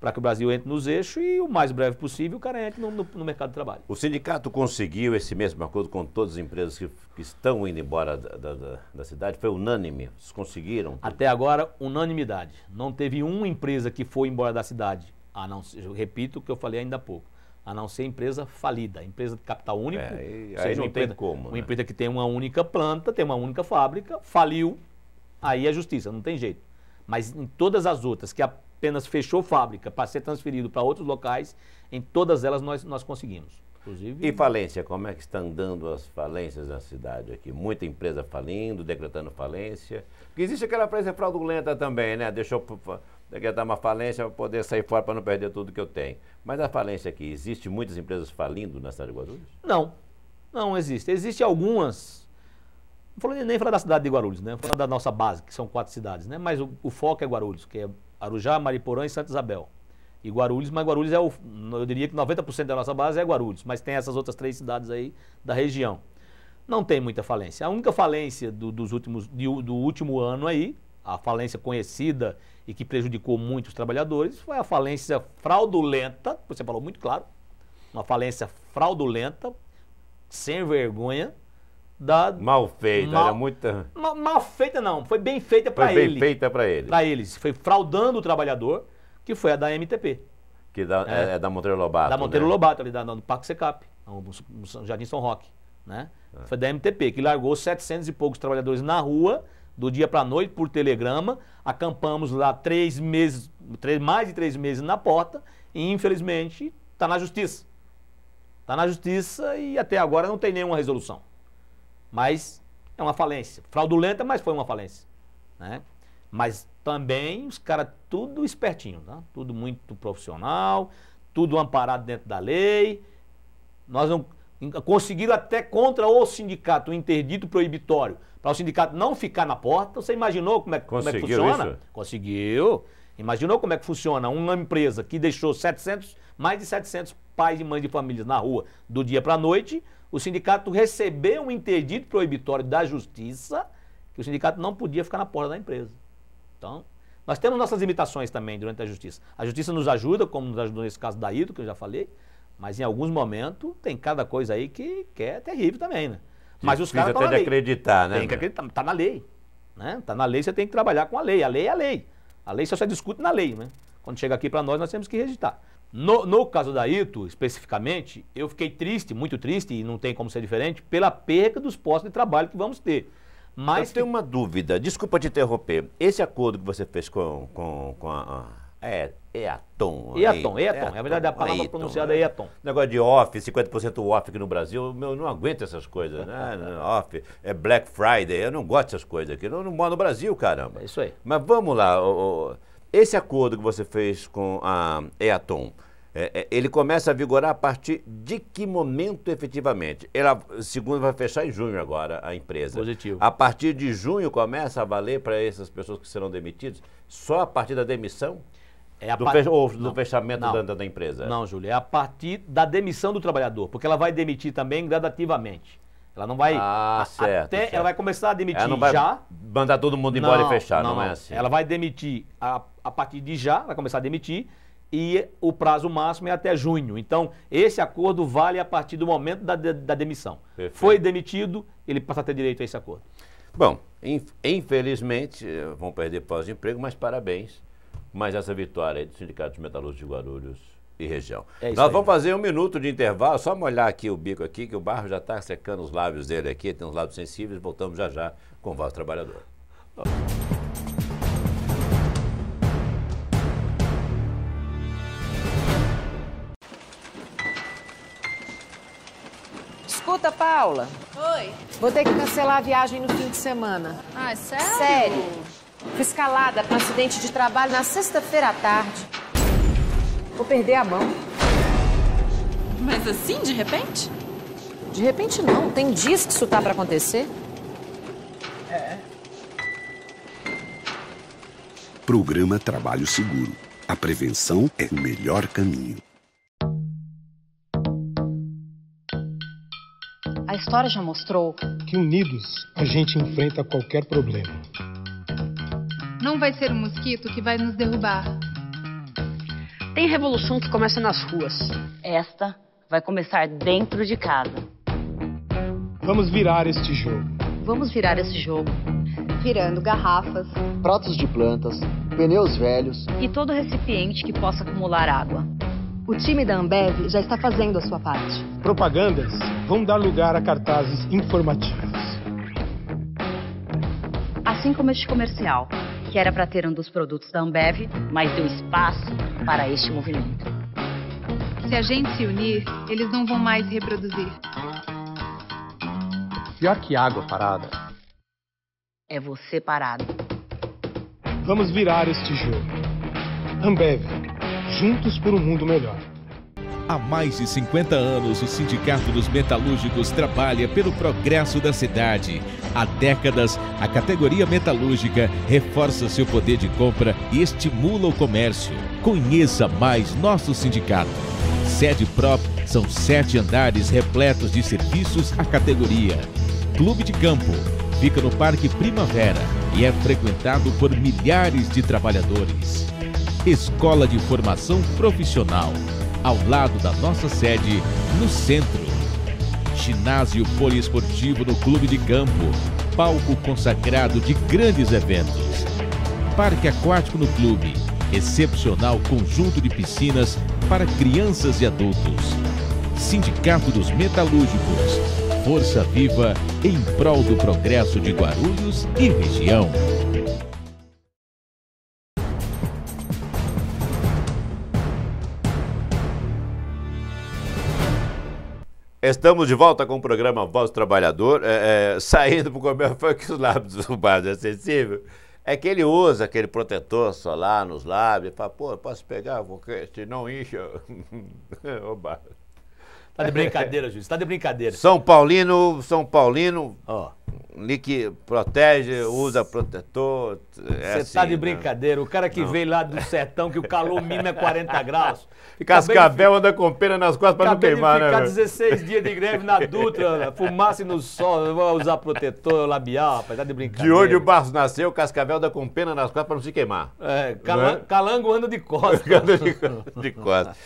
para que o Brasil entre nos eixos e o mais breve possível o cara entre no, no, no, mercado de trabalho. O sindicato conseguiu esse mesmo acordo com todas as empresas que, que estão indo embora da, da, da, cidade? Foi unânime? Vocês conseguiram? Até agora, unanimidade. Não teve uma empresa que foi embora da cidade. A não ser, repito o que eu falei ainda há pouco, a não ser empresa falida, empresa de capital único. É, seja, não empresa, tem como. Uma né? empresa que tem uma única planta, tem uma única fábrica, faliu, aí é justiça, não tem jeito. Mas em todas as outras que a apenas fechou fábrica para ser transferido para outros locais, em todas elas nós, nós conseguimos. Inclusive... E falência, como é que estão dando as falências na cidade aqui? Muita empresa falindo, decretando falência. Porque existe aquela empresa fraudulenta também, né? Deixou decretar uma falência para poder sair fora para não perder tudo que eu tenho. Mas a falência aqui, existe muitas empresas falindo na cidade de Guarulhos? Não, não existe. Existe algumas. Não vou nem falar da cidade de Guarulhos, né? Vou falar da nossa base, que são quatro cidades, né? Mas o, o foco é Guarulhos, que é Arujá, Mariporã e Santa Isabel. E Guarulhos, mas Guarulhos é o. Eu diria que 90% da nossa base é Guarulhos, mas tem essas outras três cidades aí da região. Não tem muita falência. A única falência do, dos últimos, do último ano aí, a falência conhecida e que prejudicou muito os trabalhadores, foi a falência fraudulenta, você falou muito claro, uma falência fraudulenta, sem vergonha, da mal feita, mal, era muita mal, mal, feita não, foi bem feita para ele. Foi bem feita para ele. Para eles, foi fraudando o trabalhador, que foi a da MTP. Que da, é. é, é da Monteiro Lobato. Da Monteiro né? Lobato ali da, no Parque Secap, no, no Jardim São Roque, né? Ah. Foi da MTP que largou 700 e poucos trabalhadores na rua do dia para noite por telegrama. Acampamos lá três meses, três, mais de três meses na porta e infelizmente está na justiça. Está na justiça e até agora não tem nenhuma resolução. Mas é uma falência. Fraudulenta, mas foi uma falência. Né? Mas também os caras tudo espertinho, né? tudo muito profissional, tudo amparado dentro da lei. Nós não conseguiram até contra o sindicato o interdito proibitório para o sindicato não ficar na porta. Você imaginou como é, como é que funciona? Isso? Conseguiu. Imaginou como é que funciona uma empresa que deixou 700, mais de 700 pais e mães de famílias na rua do dia para a noite, o sindicato recebeu um interdito proibitório da justiça que o sindicato não podia ficar na porta da empresa. Então, nós temos nossas limitações também durante a justiça. A justiça nos ajuda, como nos ajudou nesse caso da IDO, que eu já falei, mas em alguns momentos tem cada coisa aí que, que é terrível também, né? Mas os caras. Tem que acreditar, né? Tem que acreditar, tá na lei. Né? Tá na lei, você tem que trabalhar com a lei. A lei é a lei. A lei só se discute na lei, né? Quando chega aqui para nós, nós temos que registrar. No, no, caso da ITO, especificamente, eu fiquei triste, muito triste, e não tem como ser diferente, pela perda dos postos de trabalho que vamos ter. Mas eu tenho uma dúvida, desculpa te interromper. Esse acordo que você fez com, com, com a é, Eaton. Eaton, Eaton. Eaton. Na verdade, a palavra Eaton, pronunciada né? é Eaton. Negócio de off, 50% off aqui no Brasil, eu não aguento essas coisas, né? off, é Black Friday, eu não gosto dessas coisas aqui. Eu não moro no Brasil, caramba. É isso aí. Mas vamos lá, esse acordo que você fez com a Eaton, é, é, ele começa a vigorar a partir de que momento efetivamente? Ela, segundo, vai fechar em junho agora a empresa. Positivo. A partir de junho começa a valer para essas pessoas que serão demitidas? Só a partir da demissão? É do, Ou do fechamento não, da, da, empresa? Não, Júlio. É a partir da demissão do trabalhador, porque ela vai demitir também gradativamente. Ela não vai. Ah, certo, até certo. Ela vai começar a demitir ela não vai já. Mandar todo mundo embora não, e fechar, não, não, é assim. Ela vai demitir a, a partir de já, vai começar a demitir, e o prazo máximo é até junho. Então, esse acordo vale a partir do momento da, da demissão. Perfeito. Foi demitido, ele passa a ter direito a esse acordo. Bom, infelizmente, eh, vão perder pós-emprego, mas parabéns mas essa vitória aí do Sindicato dos Metalúrgicos de Guarulhos e região. É Nós aí. vamos fazer um minuto de intervalo, só molhar aqui o bico aqui, que o barro já está secando os lábios dele aqui, tem uns lábios sensíveis, voltamos já já com o Voz Trabalhador. Escuta, Paula. Oi. Vou ter que cancelar a viagem no fim de semana. Ah, sério? Sério. Fui escalada para um acidente de trabalho na sexta-feira à tarde. Vou perder a mão. Mas assim, de repente? De repente não. Tem dias que isso tá para acontecer. É. Programa Trabalho Seguro. A prevenção é o melhor caminho. A história já mostrou que unidos a gente enfrenta qualquer problema vai ser o mosquito que vai nos derrubar. Tem revolução que começa nas ruas. Esta vai começar dentro de casa. Vamos virar este jogo. Vamos virar esse jogo. Virando garrafas, pratos de plantas, pneus velhos e todo recipiente que possa acumular água. O time da Ambev já está fazendo a sua parte. Propagandas vão dar lugar a cartazes informativos. Assim como este comercial, que era para ter um dos produtos da Ambev, mas deu espaço para este movimento. Se a gente se unir, eles não vão mais reproduzir. Pior que água parada. É você parado. Vamos virar este jogo. Ambev, juntos por um mundo melhor. Há mais de 50 anos, o Sindicato dos Metalúrgicos trabalha pelo progresso da cidade. Há décadas, a categoria metalúrgica reforça seu poder de compra e estimula o comércio. Conheça mais nosso sindicato. Sede Prop são sete andares repletos de serviços à categoria. Clube de Campo fica no Parque Primavera e é frequentado por milhares de trabalhadores. Escola de Formação Profissional ao lado da nossa sede, no centro. Ginásio poliesportivo no Clube de Campo, palco consagrado de grandes eventos. Parque aquático no clube, excepcional conjunto de piscinas para crianças e adultos. Sindicato dos Metalúrgicos, força viva em prol do progresso de Guarulhos e região. Estamos de volta com o programa Voz do Trabalhador, é, é, saindo para o comércio, foi que os lábios do Bardo é sensível. É que ele usa aquele protetor solar nos lábios, fala, pô, posso pegar, porque se não incha, ô Tá de brincadeira, Júlio, tá de brincadeira. São Paulino, São Paulino, ó. Oh. protege, usa protetor. Você é tá assim, tá de né? brincadeira. Né? O cara que não. veio lá do sertão, que o calor mínimo é 40 graus, Cascavel anda com pena nas costas para não queimar, né? ficar 16 dias de greve na Dutra, fumaça no sol, vou usar protetor labial, rapaz, de brincadeira. De onde o Barros nasceu, Cascavel anda com pena nas costas para não se queimar. É, calan é? calango anda de costas. de, de costas.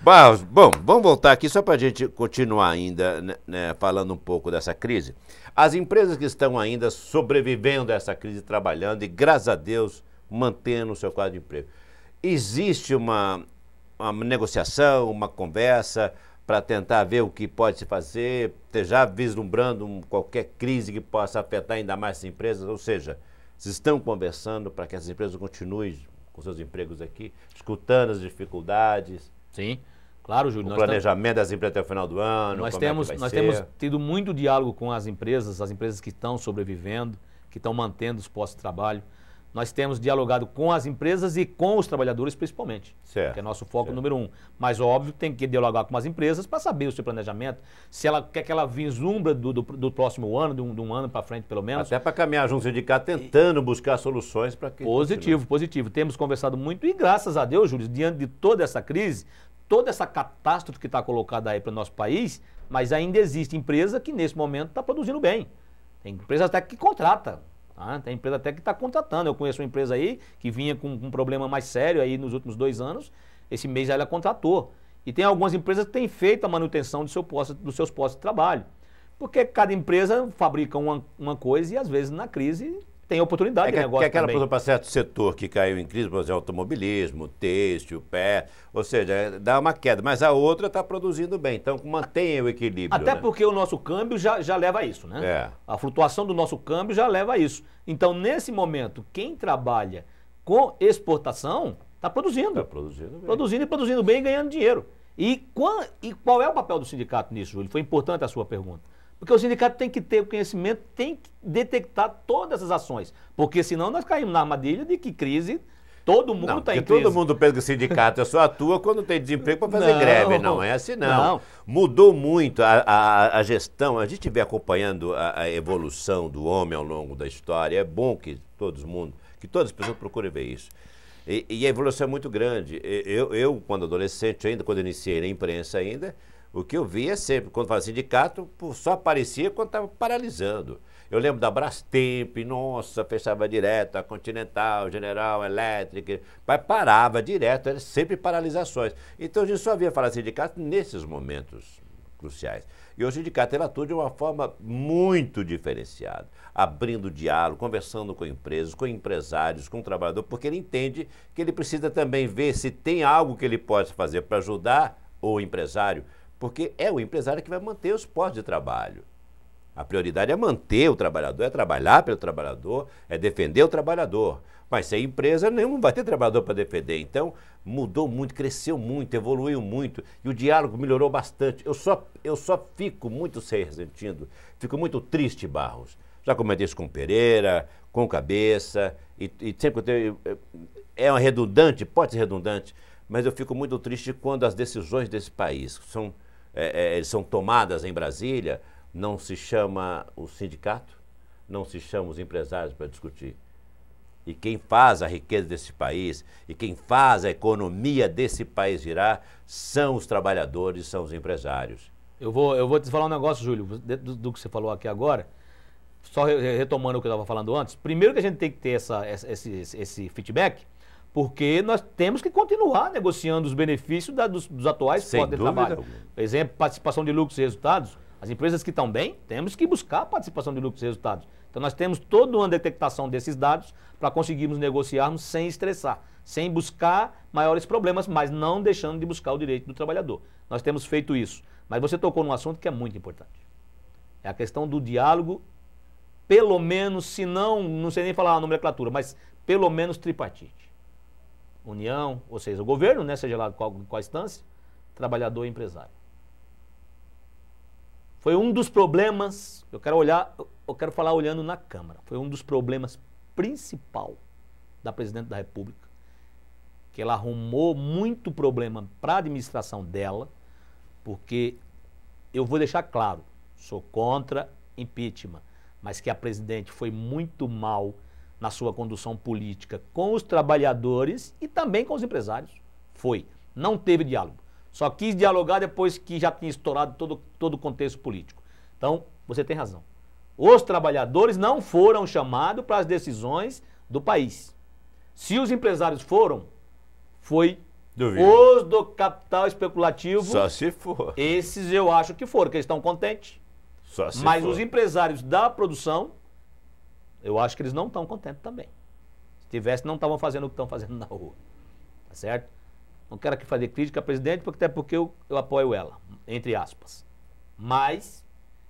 Barros, bom, vamos voltar aqui só para a gente continuar ainda né, né, falando um pouco dessa crise. As empresas que estão ainda sobrevivendo a essa crise, trabalhando e, graças a Deus, mantendo o seu quadro de emprego. Existe uma uma negociação, uma conversa para tentar ver o que pode se fazer, já vislumbrando um, qualquer crise que possa afetar ainda mais as empresas, ou seja, vocês estão conversando para que as empresas continuem com seus empregos aqui, escutando as dificuldades. Sim, claro, Júlio. O planejamento das empresas até o final do ano. Nós, é temos, é nós ser. temos tido muito diálogo com as empresas, as empresas que estão sobrevivendo, que estão mantendo os postos de trabalho. Nós temos dialogado com as empresas e com os trabalhadores, principalmente. Certo. Que é nosso foco certo. número um. Mas, óbvio, tem que dialogar com as empresas para saber o seu planejamento, se ela quer que ela vislumbra do, do, do próximo ano, de um, de um ano para frente, pelo menos. Até para caminhar junto o sindicato, tentando buscar soluções para que. Positivo, continue. positivo. Temos conversado muito e, graças a Deus, Júlio, diante de toda essa crise, toda essa catástrofe que está colocada aí para o nosso país, mas ainda existe empresa que, nesse momento, está produzindo bem. Tem empresa até que contrata ah, tem empresa até que está contratando. Eu conheço uma empresa aí que vinha com, com um problema mais sério aí nos últimos dois anos. Esse mês ela contratou. E tem algumas empresas que têm feito a manutenção do seu posto, dos seus postos de trabalho. Porque cada empresa fabrica uma, uma coisa e às vezes na crise tem oportunidade é que, de negócio. Que aquela pessoa para certo setor que caiu em crise, por exemplo, automobilismo, têxtil, pé, ou seja, é, dá uma queda, mas a outra está produzindo bem, então mantenha o equilíbrio. Até né? porque o nosso câmbio já, já leva a isso, né? É. A flutuação do nosso câmbio já leva a isso. Então, nesse momento, quem trabalha com exportação está produzindo. Está produzindo bem. Produzindo e produzindo bem e ganhando dinheiro. E qual, e qual é o papel do sindicato nisso, Júlio? Foi importante a sua pergunta. Porque o sindicato tem que ter o conhecimento, tem que detectar todas as ações. Porque senão nós caímos na armadilha de que crise Todo mundo está em crise. Todo mundo pensa que o sindicato é só atua quando tem desemprego para fazer não, greve. Não é assim, não. não. Mudou muito a, a, a, gestão. A gente vem acompanhando a, a, evolução do homem ao longo da história. É bom que todos mundo, que todas as pessoas procurem ver isso. E, e a evolução é muito grande. Eu, eu, quando adolescente ainda, quando iniciei na imprensa ainda, o que eu via sempre, quando falava sindicato, só aparecia quando estava paralisando. Eu lembro da Brastemp, nossa, fechava direto, a Continental, General, Elétrica, mas parava direto, eram sempre paralisações. Então a gente só via falar sindicato nesses momentos cruciais. E o sindicato era tudo de uma forma muito diferenciada, abrindo diálogo, conversando com empresas, com empresários, com o trabalhador, porque ele entende que ele precisa também ver se tem algo que ele possa fazer para ajudar o empresário, porque é o empresário que vai manter os postos de trabalho. A prioridade é manter o trabalhador, é trabalhar pelo trabalhador, é defender o trabalhador. Mas sem empresa nenhum vai ter trabalhador para defender. Então, mudou muito, cresceu muito, evoluiu muito e o diálogo melhorou bastante. Eu só, eu só fico muito se ressentindo, fico muito triste, Barros. Já comentei isso com Pereira, com Cabeça, e, e sempre que eu tenho. É uma redundante, pode ser redundante, mas eu fico muito triste quando as decisões desse país são é, é, são tomadas em Brasília, não se chama o sindicato, não se chama os empresários para discutir. E quem faz a riqueza desse país e quem faz a economia desse país virar são os trabalhadores, são os empresários. Eu vou, eu vou te falar um negócio, Júlio, do, do que você falou aqui agora, só retomando o que eu estava falando antes. Primeiro que a gente tem que ter essa, esse, esse feedback porque nós temos que continuar negociando os benefícios da, dos, dos, atuais Sem postos de trabalho. Exemplo, participação de lucros e resultados. As empresas que estão bem, temos que buscar participação de lucros e resultados. Então nós temos toda uma detectação desses dados para conseguirmos negociarmos sem estressar, sem buscar maiores problemas, mas não deixando de buscar o direito do trabalhador. Nós temos feito isso. Mas você tocou num assunto que é muito importante. É a questão do diálogo, pelo menos, se não, não sei nem falar a nomenclatura, mas pelo menos tripartite. União, ou seja, o governo, né, seja lá qual, qual instância, trabalhador e empresário. Foi um dos problemas, eu quero olhar, eu quero falar olhando na Câmara, foi um dos problemas principal da presidente da República, que ela arrumou muito problema para a administração dela, porque eu vou deixar claro, sou contra impeachment, mas que a presidente foi muito mal na sua condução política com os trabalhadores e também com os empresários. Foi. Não teve diálogo. Só quis dialogar depois que já tinha estourado todo, todo o contexto político. Então, você tem razão. Os trabalhadores não foram chamados para as decisões do país. Se os empresários foram, foi Duvido. os do capital especulativo. Só se for. Esses eu acho que foram, que eles estão contentes. Só se Mas for. os empresários da produção eu acho que eles não estão contentes também. Se tivesse, não estavam fazendo o que estão fazendo na rua. Tá certo? Não quero aqui fazer crítica à presidente, porque até porque eu, eu apoio ela, entre aspas. Mas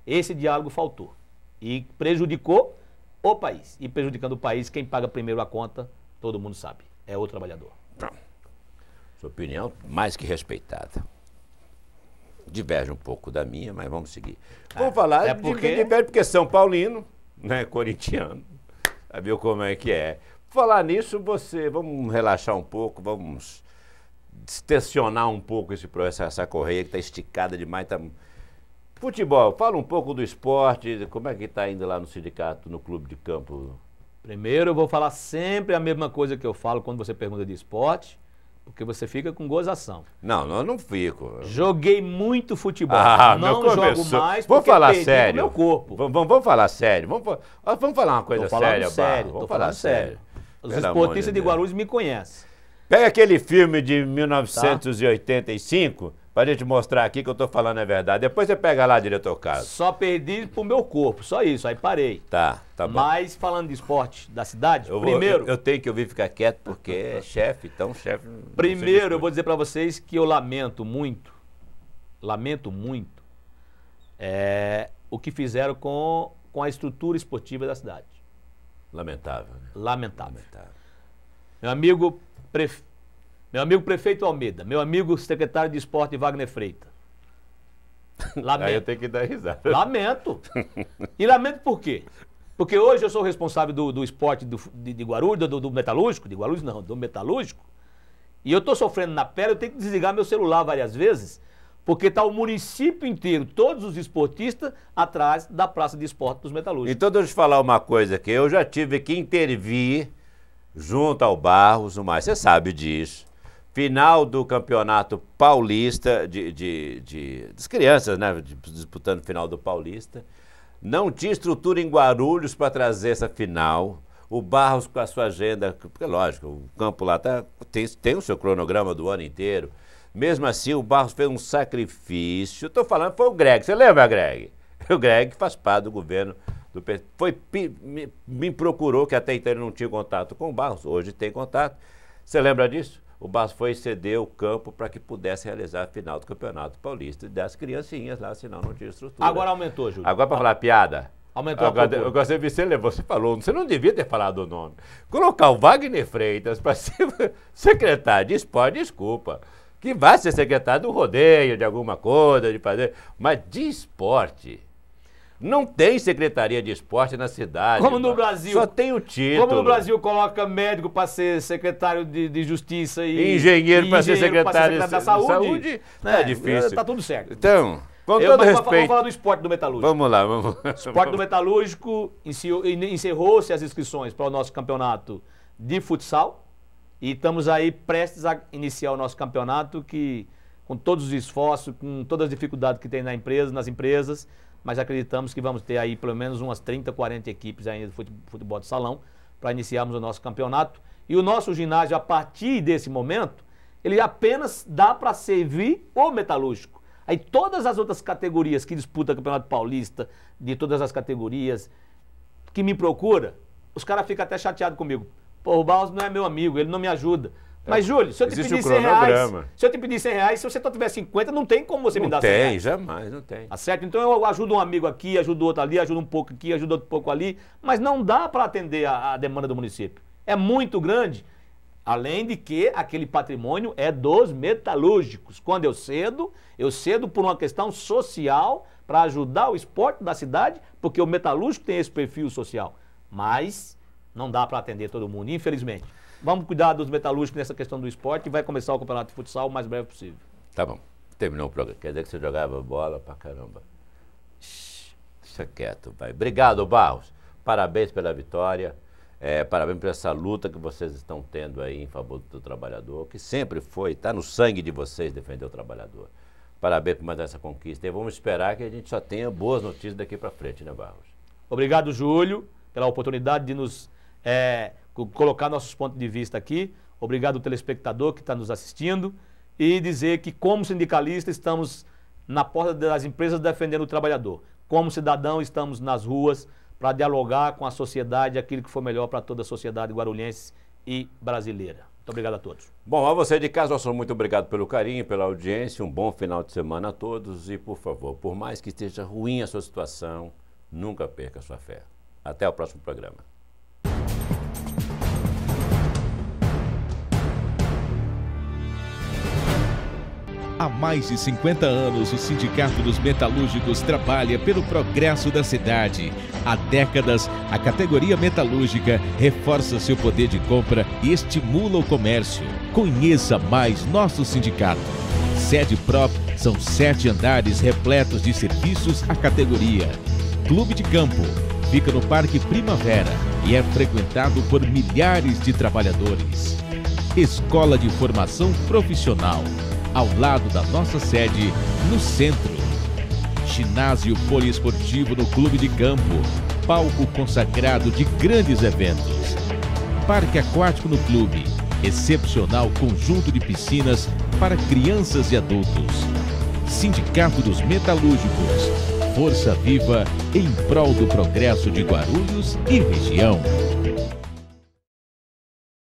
esse diálogo faltou. E prejudicou o país. E prejudicando o país, quem paga primeiro a conta, todo mundo sabe. É o trabalhador. Então. Sua opinião mais que respeitada diverge um pouco da minha, mas vamos seguir. Vamos é, falar, é porque... diverge porque é São Paulino, né, corintiano. viu como é que é? Falar nisso, você, vamos relaxar um pouco, vamos tensionar um pouco esse processo, essa correia que está esticada demais. Tá... Futebol, fala um pouco do esporte, como é que está indo lá no sindicato, no clube de campo? Primeiro, eu vou falar sempre a mesma coisa que eu falo quando você pergunta de esporte. Porque você fica com gozação. Não, eu não fico. Joguei muito futebol. Ah, não jogo mais Vou falar sério. meu corpo. Vamos, vamos, falar sério. Vamos, ah, vamos falar uma coisa séria, sério, Vamos falar sério. Os esportistas de, de Guarulhos me conhecem. Pega aquele filme de 1985, tá. Pra gente mostrar aqui que eu tô falando a verdade. Depois você pega lá, diretor Carlos. Só perdi pro meu corpo, só isso, aí parei. Tá, tá bom. Mas falando de esporte da cidade, eu vou, primeiro. Eu, eu, tenho que ouvir ficar quieto porque é chefe, então chefe. Primeiro, eu vou dizer para vocês que eu lamento muito, lamento muito, é, o que fizeram com, com a estrutura esportiva da cidade. Lamentável, né? Lamentável. Lamentável. Meu amigo, prefeito meu amigo prefeito Almeida, meu amigo secretário de esporte Wagner Freitas. Lamento. Aí eu tenho que dar risada. Lamento. E lamento por quê? Porque hoje eu sou responsável do, do esporte do, de, de Guarulhos, do, do metalúrgico, de Guarulhos não, do metalúrgico. E eu estou sofrendo na pele, eu tenho que desligar meu celular várias vezes, porque está o município inteiro, todos os esportistas, atrás da praça de esporte dos metalúrgicos. Então deixa eu te falar uma coisa que eu já tive que intervir junto ao Barros, o mais você sabe disso. Final do Campeonato Paulista de, de, de das crianças, né? Disputando final do Paulista. Não tinha estrutura em Guarulhos para trazer essa final. O Barros com a sua agenda, porque lógico, o campo lá tá, tem, tem o seu cronograma do ano inteiro. Mesmo assim, o Barros fez um sacrifício. Estou falando, foi o Greg. Você lembra, Greg? O Greg faz parte do governo do Foi, me, me procurou, que até então ele não tinha contato com o Barros, hoje tem contato. Você lembra disso? o Basfoi cedeu o campo para que pudesse realizar a final do Campeonato Paulista das criancinhas lá, senão não tinha estrutura. Agora aumentou, Júlio. Agora para falar piada. Aumentou Agora, a Agora você levou, você falou, você não devia ter falado o nome. Colocar o Wagner Freitas para ser secretário de esporte, desculpa. Que vai ser secretário do rodeio, de alguma coisa, de fazer. Mas de esporte. Não tem secretaria de esporte na cidade. Como no Brasil. Só tem o título. Como no Brasil coloca médico para ser secretário de, de justiça e. Engenheiro para ser, ser secretário da saúde. saúde né? É difícil. Tá tudo certo. Então. Com eu, todo respeito. Vamos falar do esporte do metalúrgico. Vamos lá, vamos. Esporte do metalúrgico encerrou-se as inscrições para o nosso campeonato de futsal e estamos aí prestes a iniciar o nosso campeonato que com todos os esforços, com todas as dificuldades que tem na empresa, nas empresas, mas acreditamos que vamos ter aí pelo menos umas 30, 40 equipes ainda de futebol de salão para iniciarmos o nosso campeonato. E o nosso ginásio, a partir desse momento, ele apenas dá para servir o metalúrgico. Aí todas as outras categorias que disputam o Campeonato Paulista, de todas as categorias, que me procura, os caras ficam até chateados comigo. Pô, o Baus não é meu amigo, ele não me ajuda. Mas, Júlio, se eu te Existe pedir um 100 reais, se eu te pedir 100 reais, se você só tiver 50, não tem como você não me dar tem, 100 reais. Não tem, jamais, não tem. Tá certo? Então eu ajudo um amigo aqui, ajudo outro ali, ajudo um pouco aqui, ajudo outro pouco ali, mas não dá para atender a, a demanda do município. É muito grande. Além de que aquele patrimônio é dos metalúrgicos. Quando eu cedo, eu cedo por uma questão social para ajudar o esporte da cidade, porque o metalúrgico tem esse perfil social. Mas não dá para atender todo mundo, infelizmente. Vamos cuidar dos metalúrgicos nessa questão do esporte e vai começar o campeonato de futsal o mais breve possível. Tá bom. Terminou o programa. Quer dizer que você jogava bola pra caramba. Shhh, deixa quieto, vai. Obrigado, Barros. Parabéns pela vitória. É, parabéns por essa luta que vocês estão tendo aí em favor do trabalhador, que sempre foi, está no sangue de vocês defender o trabalhador. Parabéns por mais essa conquista. E vamos esperar que a gente só tenha boas notícias daqui para frente, né, Barros? Obrigado, Júlio, pela oportunidade de nos é, colocar nossos pontos de vista aqui. Obrigado, telespectador que está nos assistindo. E dizer que, como sindicalista, estamos na porta das empresas defendendo o trabalhador. Como cidadão, estamos nas ruas para dialogar com a sociedade aquilo que for melhor para toda a sociedade guarulhense e brasileira. Muito obrigado a todos. Bom, a você de casa, nosso muito obrigado pelo carinho, pela audiência. Um bom final de semana a todos. E, por favor, por mais que esteja ruim a sua situação, nunca perca a sua fé. Até o próximo programa. Há mais de 50 anos, o Sindicato dos Metalúrgicos trabalha pelo progresso da cidade. Há décadas, a categoria metalúrgica reforça seu poder de compra e estimula o comércio. Conheça mais nosso sindicato. Sede Prop são sete andares repletos de serviços à categoria. Clube de Campo fica no Parque Primavera e é frequentado por milhares de trabalhadores. Escola de Formação Profissional ao lado da nossa sede, no centro. Ginásio poliesportivo no Clube de Campo, palco consagrado de grandes eventos. Parque aquático no clube, excepcional conjunto de piscinas para crianças e adultos. Sindicato dos Metalúrgicos, força viva em prol do progresso de Guarulhos e região.